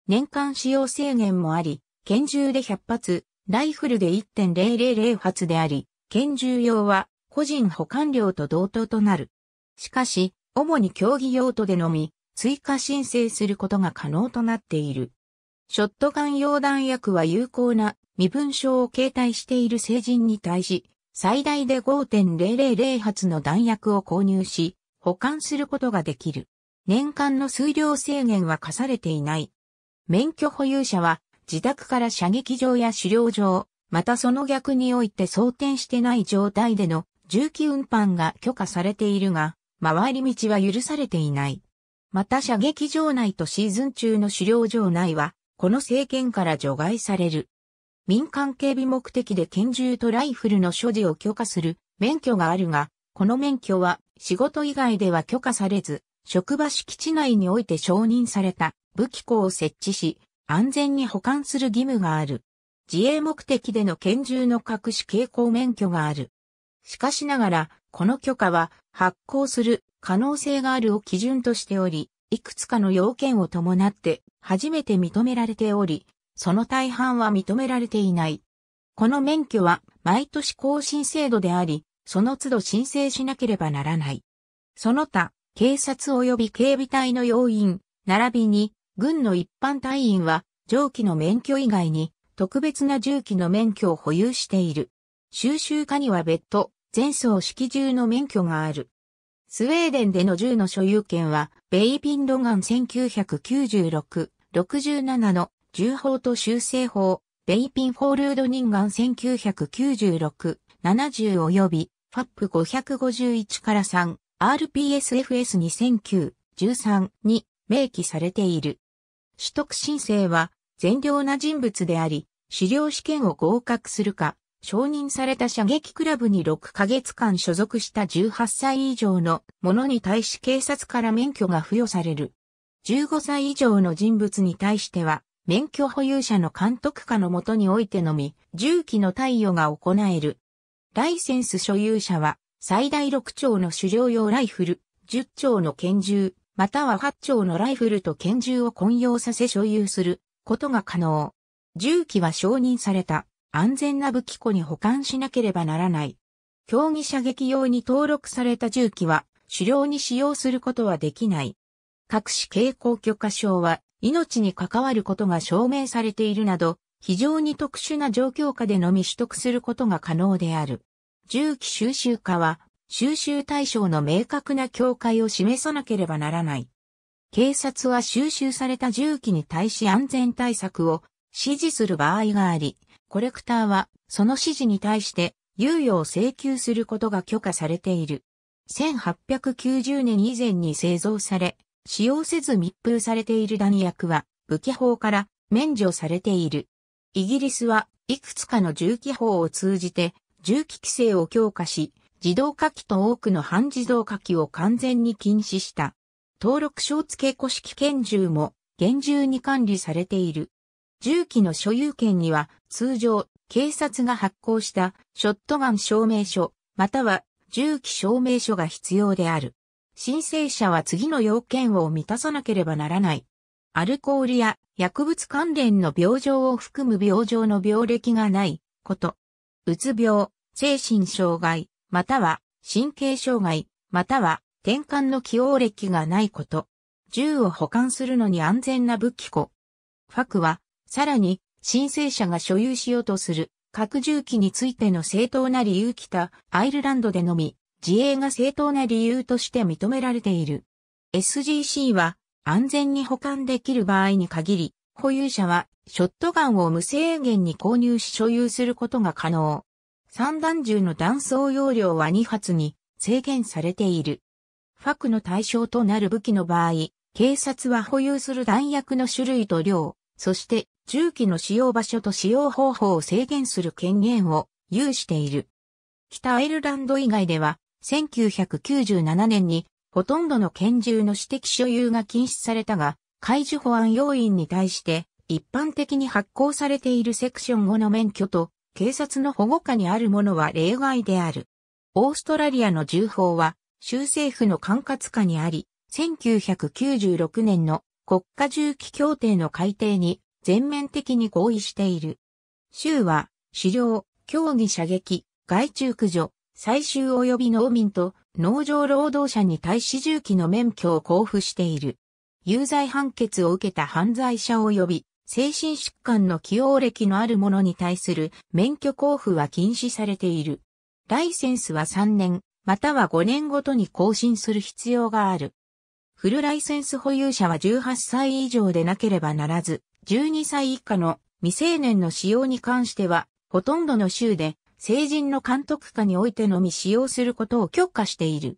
年間使用制限もあり、拳銃で100発、ライフルで1.000発であり、拳銃用は個人保管料と同等となる。しかし、主に競技用途でのみ、追加申請することが可能となっている。ショットガン用弾薬は有効な身分証を携帯している成人に対し、最大で5.000発の弾薬を購入し、保管することができる。年間の数量制限は課されていない。免許保有者は、自宅から射撃場や狩猟場、またその逆において装填してない状態での重機運搬が許可されているが、回り道は許されていない。また射撃場内とシーズン中の狩猟場内は、この政権から除外される。民間警備目的で拳銃とライフルの所持を許可する免許があるが、この免許は仕事以外では許可されず、職場敷地内において承認された武器庫を設置し、安全に保管する義務がある。自衛目的での拳銃の隠し傾向免許がある。しかしながら、この許可は発行する可能性があるを基準としており、いくつかの要件を伴って初めて認められており、その大半は認められていない。この免許は毎年更新制度であり、その都度申請しなければならない。その他、警察及び警備隊の要員、並びに軍の一般隊員は上記の免許以外に特別な重機の免許を保有している。収集家には別途、前走式銃の免許がある。スウェーデンでの銃の所有権は、ベイピンロガン1996、67の銃法と修正法、ベイピンフォールードニンガン1996、70及び、ファップ551から3、RPSFS2009、13に明記されている。取得申請は、善良な人物であり、資料試験を合格するか、承認された射撃クラブに6ヶ月間所属した18歳以上の者に対し警察から免許が付与される。15歳以上の人物に対しては、免許保有者の監督下のもとにおいてのみ、銃器の貸与が行える。ライセンス所有者は、最大6丁の狩猟用ライフル、10丁の拳銃、または8丁のライフルと拳銃を混用させ所有することが可能。銃器は承認された安全な武器庫に保管しなければならない。競技射撃用に登録された銃器は、狩猟に使用することはできない。各種傾向許可証は、命に関わることが証明されているなど、非常に特殊な状況下でのみ取得することが可能である。銃器収集家は、収集対象の明確な境界を示さなければならない。警察は収集された銃器に対し安全対策を指示する場合があり、コレクターは、その指示に対して、猶予を請求することが許可されている。1890年以前に製造され、使用せず密封されている弾薬は、武器法から免除されている。イギリスはいくつかの銃器法を通じて、銃器規制を強化し、自動火器と多くの半自動火器を完全に禁止した。登録証付け古式拳銃も厳重に管理されている。銃器の所有権には通常警察が発行したショットガン証明書または銃器証明書が必要である。申請者は次の要件を満たさなければならない。アルコールや薬物関連の病状を含む病状の病歴がないこと。うつ病、精神障害、または神経障害、または転換の起用歴がないこと。銃を保管するのに安全な武器庫。ファクはさらに、申請者が所有しようとする核銃器についての正当な理由たアイルランドでのみ、自衛が正当な理由として認められている。SGC は安全に保管できる場合に限り、保有者はショットガンを無制限に購入し所有することが可能。三弾銃の弾倉容量は2発に制限されている。ファクの対象となる武器の場合、警察は保有する弾薬の種類と量、そして銃器の使用場所と使用方法を制限する権限を有している。北アイルランド以外では、1997年にほとんどの拳銃の私的所有が禁止されたが、海事保安要員に対して一般的に発行されているセクション5の免許と警察の保護下にあるものは例外である。オーストラリアの銃法は州政府の管轄下にあり、1996年の国家銃器協定の改定に全面的に合意している。州は、狩猟、競技射撃、害虫駆除、採集及び農民と農場労働者に対し重機の免許を交付している。有罪判決を受けた犯罪者及び精神疾患の起用歴のある者に対する免許交付は禁止されている。ライセンスは3年、または5年ごとに更新する必要がある。フルライセンス保有者は18歳以上でなければならず、12歳以下の未成年の使用に関しては、ほとんどの州で成人の監督下においてのみ使用することを許可している。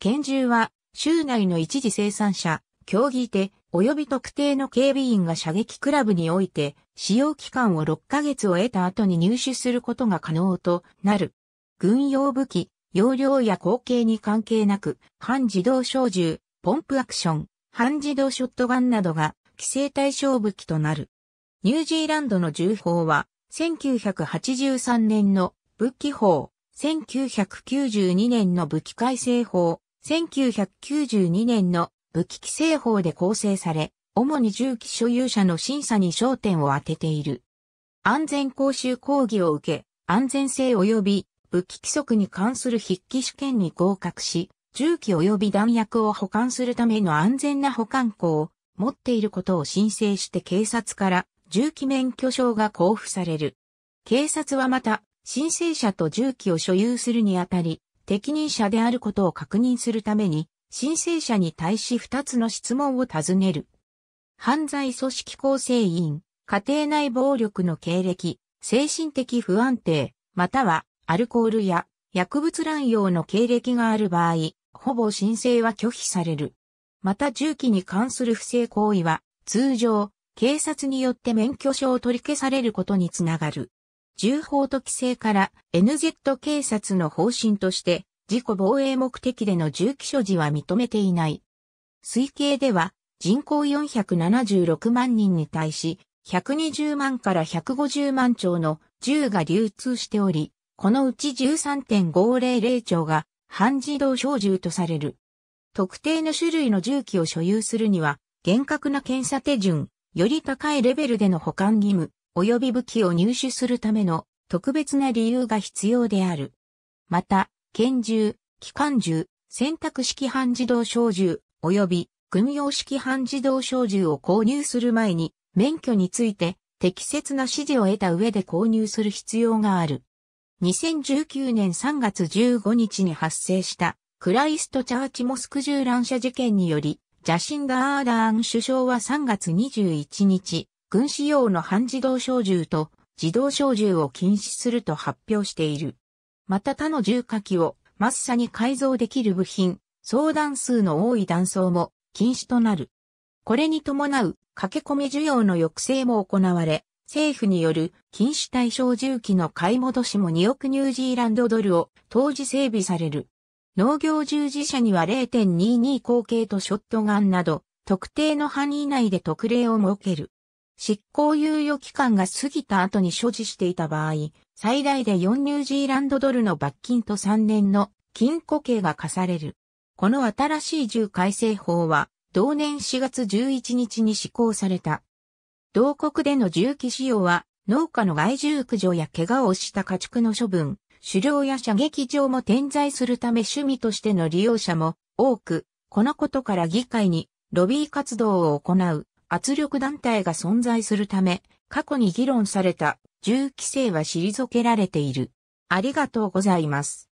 拳銃は、州内の一時生産者、競技手、及び特定の警備員が射撃クラブにおいて、使用期間を6ヶ月を得た後に入手することが可能となる。軍用武器、容量や口径に関係なく、半自動小銃、ポンプアクション、半自動ショットガンなどが規制対象武器となる。ニュージーランドの銃法は、1983年の武器法、1992年の武器改正法、1992年の武器規制法で構成され、主に銃器所有者の審査に焦点を当てている。安全講習講義を受け、安全性及び武器規則に関する筆記試験に合格し、銃器及び弾薬を保管するための安全な保管庫を持っていることを申請して警察から銃器免許証が交付される。警察はまた、申請者と銃器を所有するにあたり、適任者であることを確認するために、申請者に対し2つの質問を尋ねる。犯罪組織構成員、家庭内暴力の経歴、精神的不安定、またはアルコールや薬物乱用の経歴がある場合、ほぼ申請は拒否される。また銃器に関する不正行為は、通常、警察によって免許証を取り消されることにつながる。銃法と規制から NZ 警察の方針として、自己防衛目的での銃器所持は認めていない。推計では、人口476万人に対し、120万から150万丁の銃が流通しており、このうち13.500丁が半自動小銃とされる。特定の種類の銃器を所有するには、厳格な検査手順、より高いレベルでの保管義務、及び武器を入手するための特別な理由が必要である。また、拳銃、機関銃、選択式半自動小銃、及び軍用式半自動小銃を購入する前に、免許について適切な指示を得た上で購入する必要がある。2019年3月15日に発生したクライストチャーチモスク銃乱射事件により、ジャシンダ・アーダーン首相は3月21日、軍使用の半自動小銃と自動小銃を禁止すると発表している。また他の重火器をマッサに改造できる部品、相談数の多い断層も禁止となる。これに伴う駆け込み需要の抑制も行われ、政府による禁止対象重機の買い戻しも2億ニュージーランドドルを当時整備される。農業従事者には0.22口径とショットガンなど、特定の範囲内で特例を設ける。執行猶予期間が過ぎた後に所持していた場合、最大で4ニュージーランドドルの罰金と3年の禁錮刑が課される。この新しい銃改正法は、同年4月11日に施行された。同国での銃器使用は、農家の害獣駆除や怪我をした家畜の処分、狩猟や射撃場も点在するため趣味としての利用者も多く、このことから議会にロビー活動を行う圧力団体が存在するため、過去に議論された銃規制は退けられている。ありがとうございます。